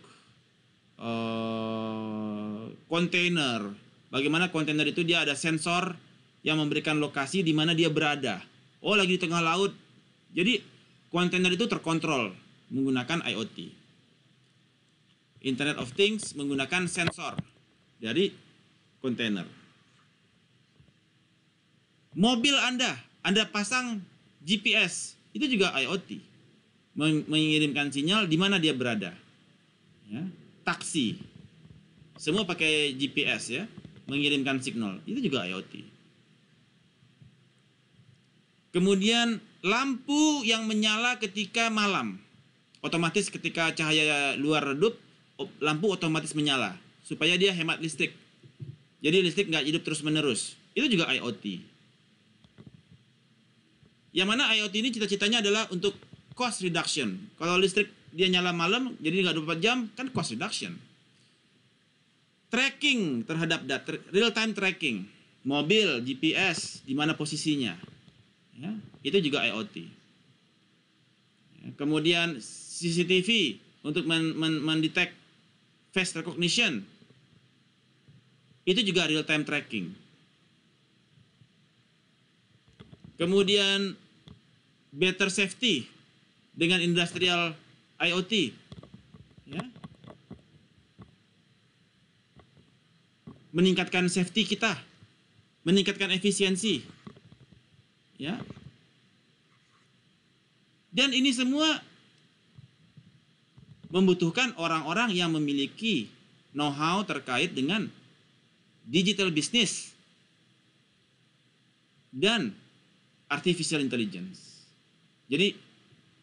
eh, kontainer, bagaimana kontainer itu dia ada sensor yang memberikan lokasi di mana dia berada. Oh lagi di tengah laut. Jadi kontainer itu terkontrol menggunakan IoT. Internet of Things menggunakan sensor dari kontainer. Mobil Anda, Anda pasang GPS, itu juga IoT. Mengirimkan sinyal di mana dia berada. Ya, taksi, semua pakai GPS ya, mengirimkan signal. Itu juga IoT. Kemudian lampu yang menyala ketika malam. Otomatis ketika cahaya luar redup, lampu otomatis menyala supaya dia hemat listrik. Jadi listrik nggak hidup terus-menerus. Itu juga IoT. Yang mana IoT ini cita-citanya adalah untuk cost reduction. Kalau listrik dia nyala malam, jadi nggak 24 jam, kan cost reduction. Tracking terhadap data, real time tracking, mobil, GPS, di mana posisinya, ya, itu juga IoT. Ya, kemudian CCTV untuk men men face recognition, itu juga real time tracking. Kemudian better safety dengan industrial IoT. Ya. Meningkatkan safety kita, meningkatkan efisiensi. Ya. Dan ini semua membutuhkan orang-orang yang memiliki know-how terkait dengan digital business dan artificial intelligence. Jadi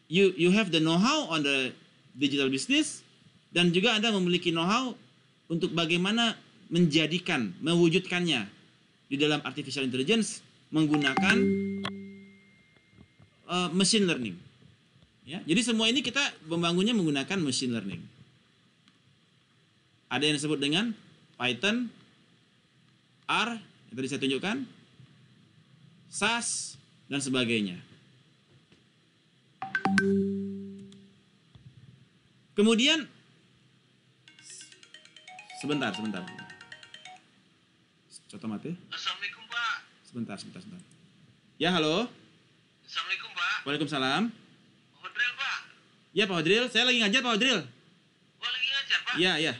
you you have the know-how on the digital business dan juga Anda memiliki know-how untuk bagaimana menjadikan, mewujudkannya di dalam artificial intelligence menggunakan uh, machine learning. Ya, jadi semua ini kita membangunnya menggunakan machine learning. Ada yang disebut dengan Python, R, yang tadi saya tunjukkan, SAS, dan sebagainya. Kemudian sebentar, sebentar. Contoh mati. Assalamualaikum Pak. Sebentar, sebentar, sebentar. Ya halo. Assalamualaikum Pak. Waalaikumsalam. Hodril Pak. Ya Pak Hodril, saya lagi ngajar Pak Hodril. Oh lagi ngajar Pak? Ya, ya.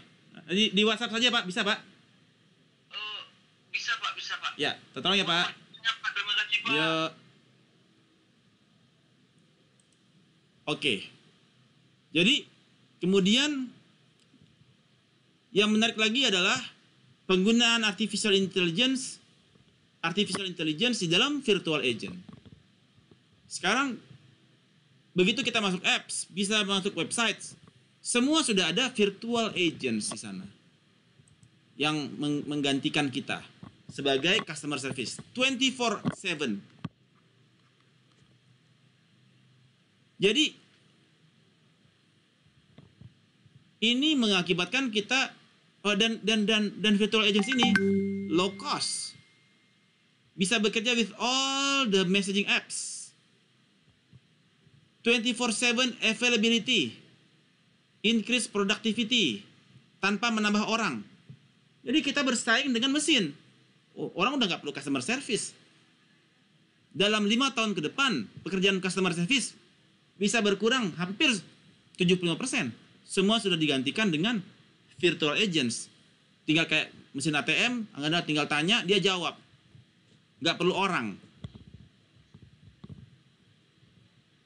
Di, di WhatsApp saja Pak, bisa Pak? Oh, bisa Pak, bisa Pak. Ya, tolong ya Pak. ya, Pak. Terima kasih Pak. Yo. Oke. Jadi kemudian yang menarik lagi adalah penggunaan artificial intelligence artificial intelligence di dalam virtual agent. Sekarang begitu kita masuk apps, bisa masuk website, semua sudah ada virtual agents di sana yang menggantikan kita sebagai customer service 24/7 Jadi ini mengakibatkan kita oh, dan dan dan dan virtual agents ini low cost. Bisa bekerja with all the messaging apps. 24/7 availability. Increase productivity tanpa menambah orang. Jadi kita bersaing dengan mesin. Oh, orang udah nggak perlu customer service. Dalam lima tahun ke depan, pekerjaan customer service bisa berkurang hampir 75%. Semua sudah digantikan dengan virtual agents. Tinggal kayak mesin ATM, Anda tinggal tanya, dia jawab. Nggak perlu orang.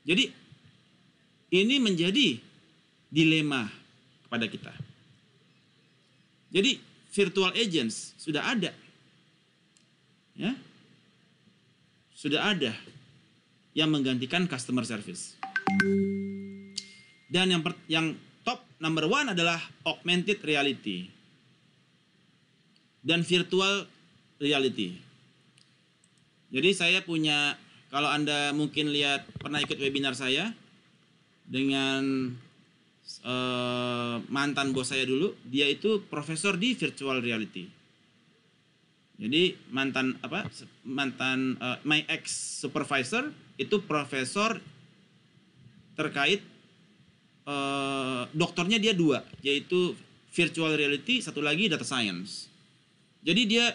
Jadi, ini menjadi dilema kepada kita. Jadi, virtual agents sudah ada. Ya, sudah ada yang menggantikan customer service. Dan yang per, yang top number one adalah augmented reality dan virtual reality. Jadi saya punya kalau Anda mungkin lihat pernah ikut webinar saya dengan uh, mantan bos saya dulu, dia itu profesor di virtual reality. Jadi mantan apa mantan uh, my ex supervisor itu profesor terkait uh, doktornya dia dua yaitu virtual reality satu lagi data science jadi dia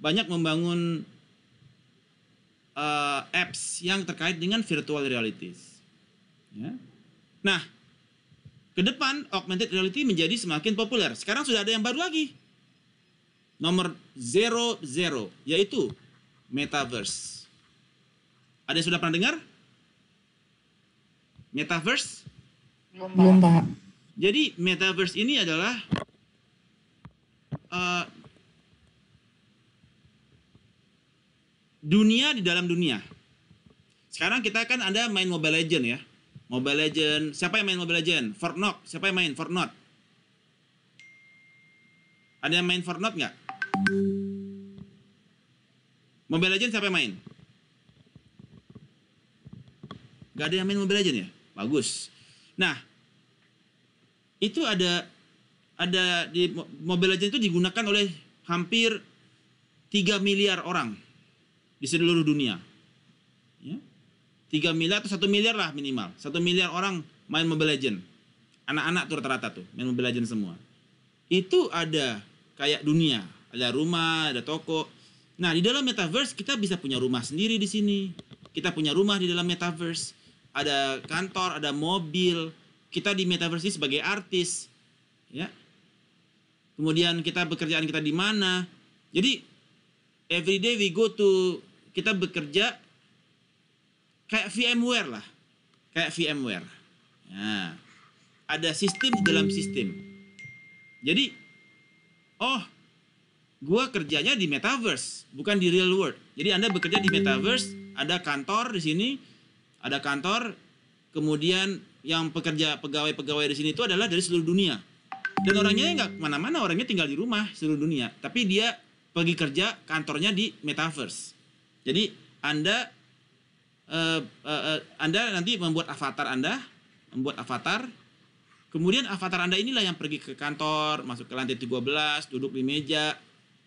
banyak membangun uh, apps yang terkait dengan virtual realities ya nah ke depan augmented reality menjadi semakin populer sekarang sudah ada yang baru lagi nomor 00 yaitu metaverse ada yang sudah pernah dengar Metaverse? Belum, Pak. Jadi metaverse ini adalah uh, dunia di dalam dunia. Sekarang kita kan ada main Mobile Legend ya. Mobile Legend, siapa yang main Mobile Legend? Fortnite, siapa yang main Fortnite? Ada yang main Fortnite nggak? Mobile Legend siapa yang main? Gak ada yang main Mobile Legend ya? Bagus. Nah, itu ada ada di Mobile Legends itu digunakan oleh hampir 3 miliar orang di seluruh dunia. Ya. 3 miliar atau 1 miliar lah minimal. 1 miliar orang main Mobile Legends. Anak-anak tuh rata-rata tuh main Mobile Legends semua. Itu ada kayak dunia, ada rumah, ada toko. Nah, di dalam metaverse kita bisa punya rumah sendiri di sini. Kita punya rumah di dalam metaverse ada kantor, ada mobil. Kita di metaverse ini sebagai artis, ya. Kemudian kita pekerjaan kita di mana. Jadi every day we go to kita bekerja kayak VMware lah, kayak VMware. Nah, ada sistem di dalam sistem. Jadi, oh, gue kerjanya di metaverse, bukan di real world. Jadi anda bekerja di metaverse, ada kantor di sini, ada kantor, kemudian yang pekerja pegawai-pegawai di sini itu adalah dari seluruh dunia. Dan orangnya nggak kemana-mana, orangnya tinggal di rumah seluruh dunia. Tapi dia pergi kerja kantornya di metaverse. Jadi Anda uh, uh, uh, Anda nanti membuat avatar Anda, membuat avatar. Kemudian avatar Anda inilah yang pergi ke kantor, masuk ke lantai 13, duduk di meja.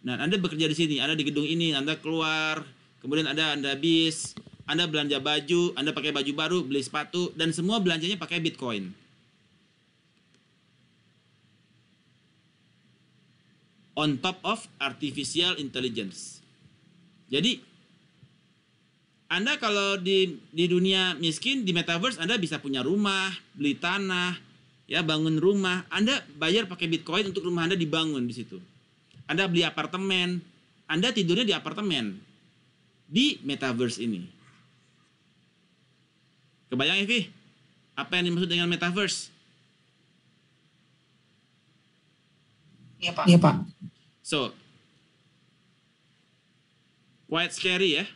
Nah, Anda bekerja di sini, Anda di gedung ini, Anda keluar, kemudian ada Anda bis, anda belanja baju, Anda pakai baju baru, beli sepatu, dan semua belanjanya pakai Bitcoin. On top of artificial intelligence. Jadi, Anda kalau di, di dunia miskin, di metaverse Anda bisa punya rumah, beli tanah, ya bangun rumah. Anda bayar pakai Bitcoin untuk rumah Anda dibangun di situ. Anda beli apartemen, Anda tidurnya di apartemen di metaverse ini. Kebayang ya, Vi? Apa yang dimaksud dengan metaverse? Iya, Pak. Iya, Pak. So, quite scary ya.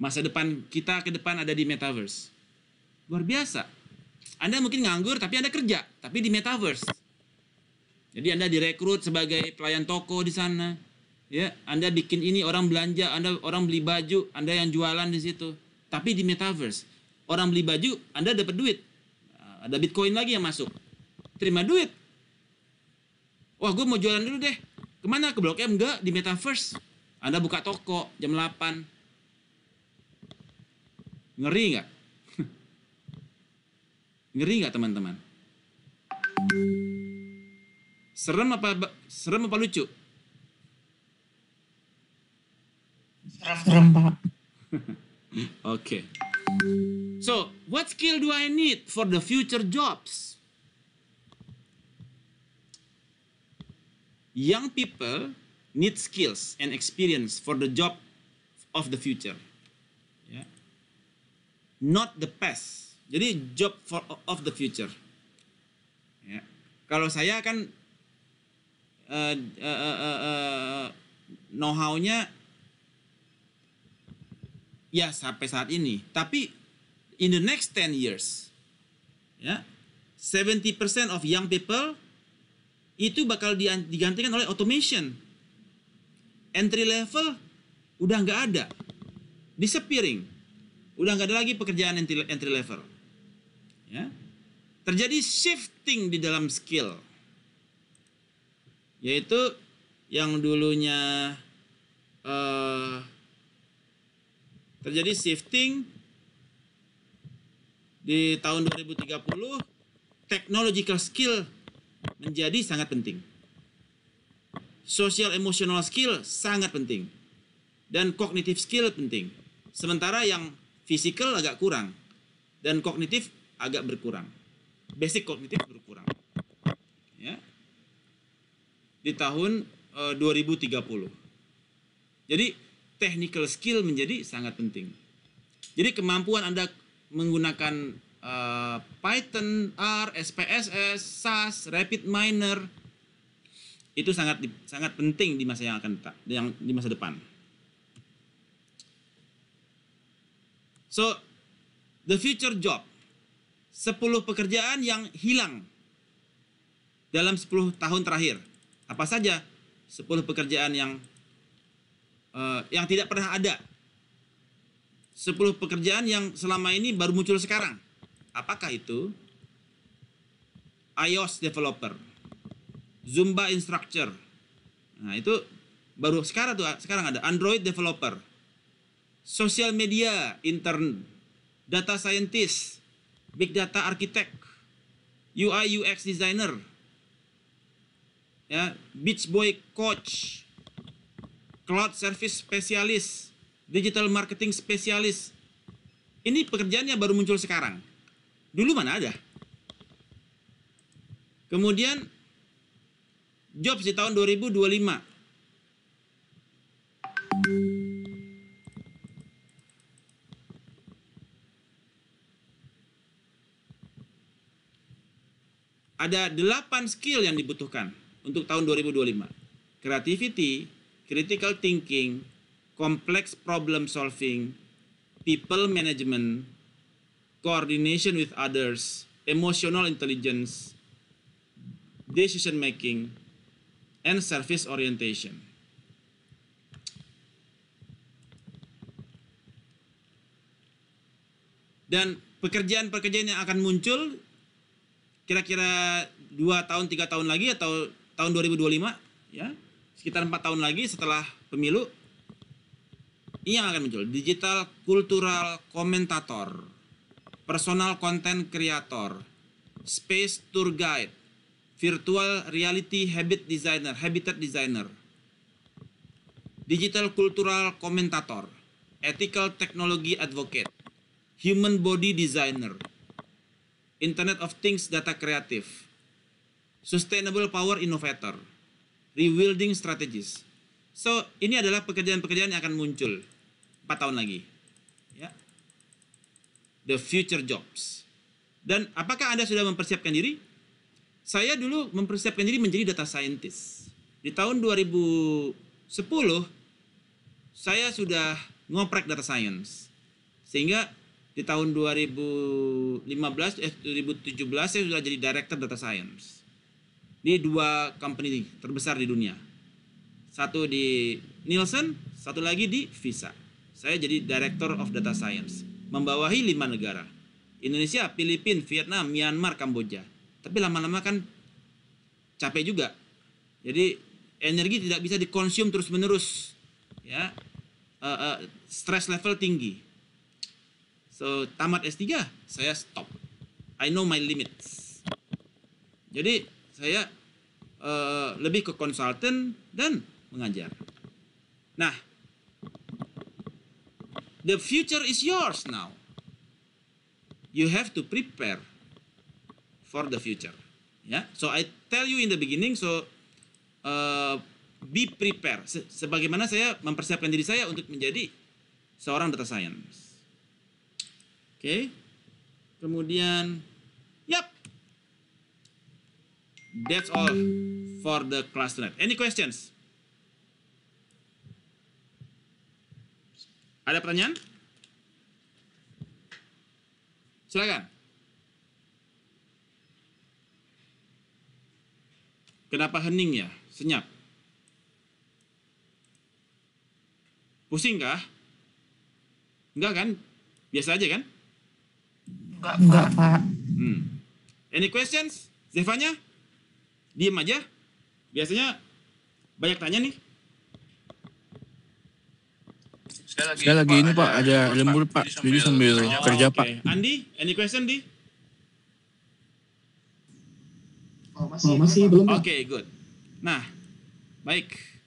Masa depan kita ke depan ada di metaverse. Luar biasa. Anda mungkin nganggur tapi Anda kerja, tapi di metaverse. Jadi Anda direkrut sebagai pelayan toko di sana. Ya, Anda bikin ini orang belanja, Anda orang beli baju, Anda yang jualan di situ. Tapi di metaverse, orang beli baju, Anda dapat duit. Nah, ada Bitcoin lagi yang masuk. Terima duit. Wah, gue mau jualan dulu deh. Kemana? Ke Blok M? Enggak, di metaverse. Anda buka toko jam 8. Ngeri nggak? Ngeri nggak teman-teman? Serem apa serem apa lucu? Serem, Serem Pak. Hmm? okay. So, what skill do I need for the future jobs? Young people need skills and experience for the job of the future. Yeah. Not the past. Jadi job for of the future. Yeah. Kalau saya kan uh, eh, uh, eh, uh, eh, uh, know how-nya ya sampai saat ini. Tapi in the next 10 years, ya 70% of young people itu bakal digantikan oleh automation. Entry level udah nggak ada, disappearing, udah nggak ada lagi pekerjaan entry, level. Ya. Terjadi shifting di dalam skill, yaitu yang dulunya uh, terjadi shifting di tahun 2030 technological skill menjadi sangat penting. Social emotional skill sangat penting. Dan kognitif skill penting. Sementara yang physical agak kurang dan kognitif agak berkurang. Basic kognitif berkurang. Ya. Di tahun e, eh, 2030. Jadi technical skill menjadi sangat penting. Jadi kemampuan Anda menggunakan uh, Python, R, SPSS, SAS, Rapid Miner itu sangat sangat penting di masa yang akan yang di masa depan. So, the future job 10 pekerjaan yang hilang dalam 10 tahun terakhir. Apa saja 10 pekerjaan yang Eh, yang tidak pernah ada. 10 pekerjaan yang selama ini baru muncul sekarang. Apakah itu? iOS developer, Zumba instructor. Nah, itu baru sekarang tuh sekarang ada Android developer, social media intern, data scientist, big data architect, UI UX designer. Ya, beach boy coach, cloud service spesialis, digital marketing spesialis. Ini pekerjaannya baru muncul sekarang. Dulu mana ada? Kemudian Jobs di tahun 2025 ada 8 skill yang dibutuhkan untuk tahun 2025. Creativity, critical thinking, complex problem solving, people management, coordination with others, emotional intelligence, decision making, and service orientation. Dan pekerjaan-pekerjaan yang akan muncul kira-kira 2 tahun, 3 tahun lagi atau tahun 2025 ya sekitar empat tahun lagi setelah pemilu ini yang akan muncul digital cultural komentator personal content creator space tour guide virtual reality habit designer habitat designer digital cultural komentator ethical technology advocate human body designer internet of things data kreatif sustainable power innovator rewilding strategies. So, ini adalah pekerjaan-pekerjaan yang akan muncul 4 tahun lagi. Ya. The future jobs. Dan apakah Anda sudah mempersiapkan diri? Saya dulu mempersiapkan diri menjadi data scientist. Di tahun 2010, saya sudah ngoprek data science. Sehingga di tahun 2015, eh 2017, saya sudah jadi director data science ini dua company terbesar di dunia. Satu di Nielsen, satu lagi di Visa. Saya jadi Director of Data Science, membawahi lima negara. Indonesia, Filipina, Vietnam, Myanmar, Kamboja. Tapi lama-lama kan capek juga. Jadi energi tidak bisa dikonsum terus-menerus. Ya. Uh, uh, stress level tinggi. So, tamat S3, saya stop. I know my limits. Jadi saya uh, lebih ke konsultan dan mengajar. Nah, the future is yours now. You have to prepare for the future. yeah? so I tell you in the beginning, so uh, be prepared. Se sebagaimana saya mempersiapkan diri saya untuk menjadi seorang data science. Oke, okay. kemudian That's all for the class tonight. Any questions? Ada pertanyaan? Silakan. Kenapa hening ya? Senyap. Pusing kah? Enggak kan? Biasa aja kan? Enggak, enggak Pak. Hmm. Any questions? Zevanya? diem aja biasanya banyak tanya nih saya lagi, ini pak ada lembur pak jadi sambil, kerja pak Andi any question di oh, masih, belum oke good nah baik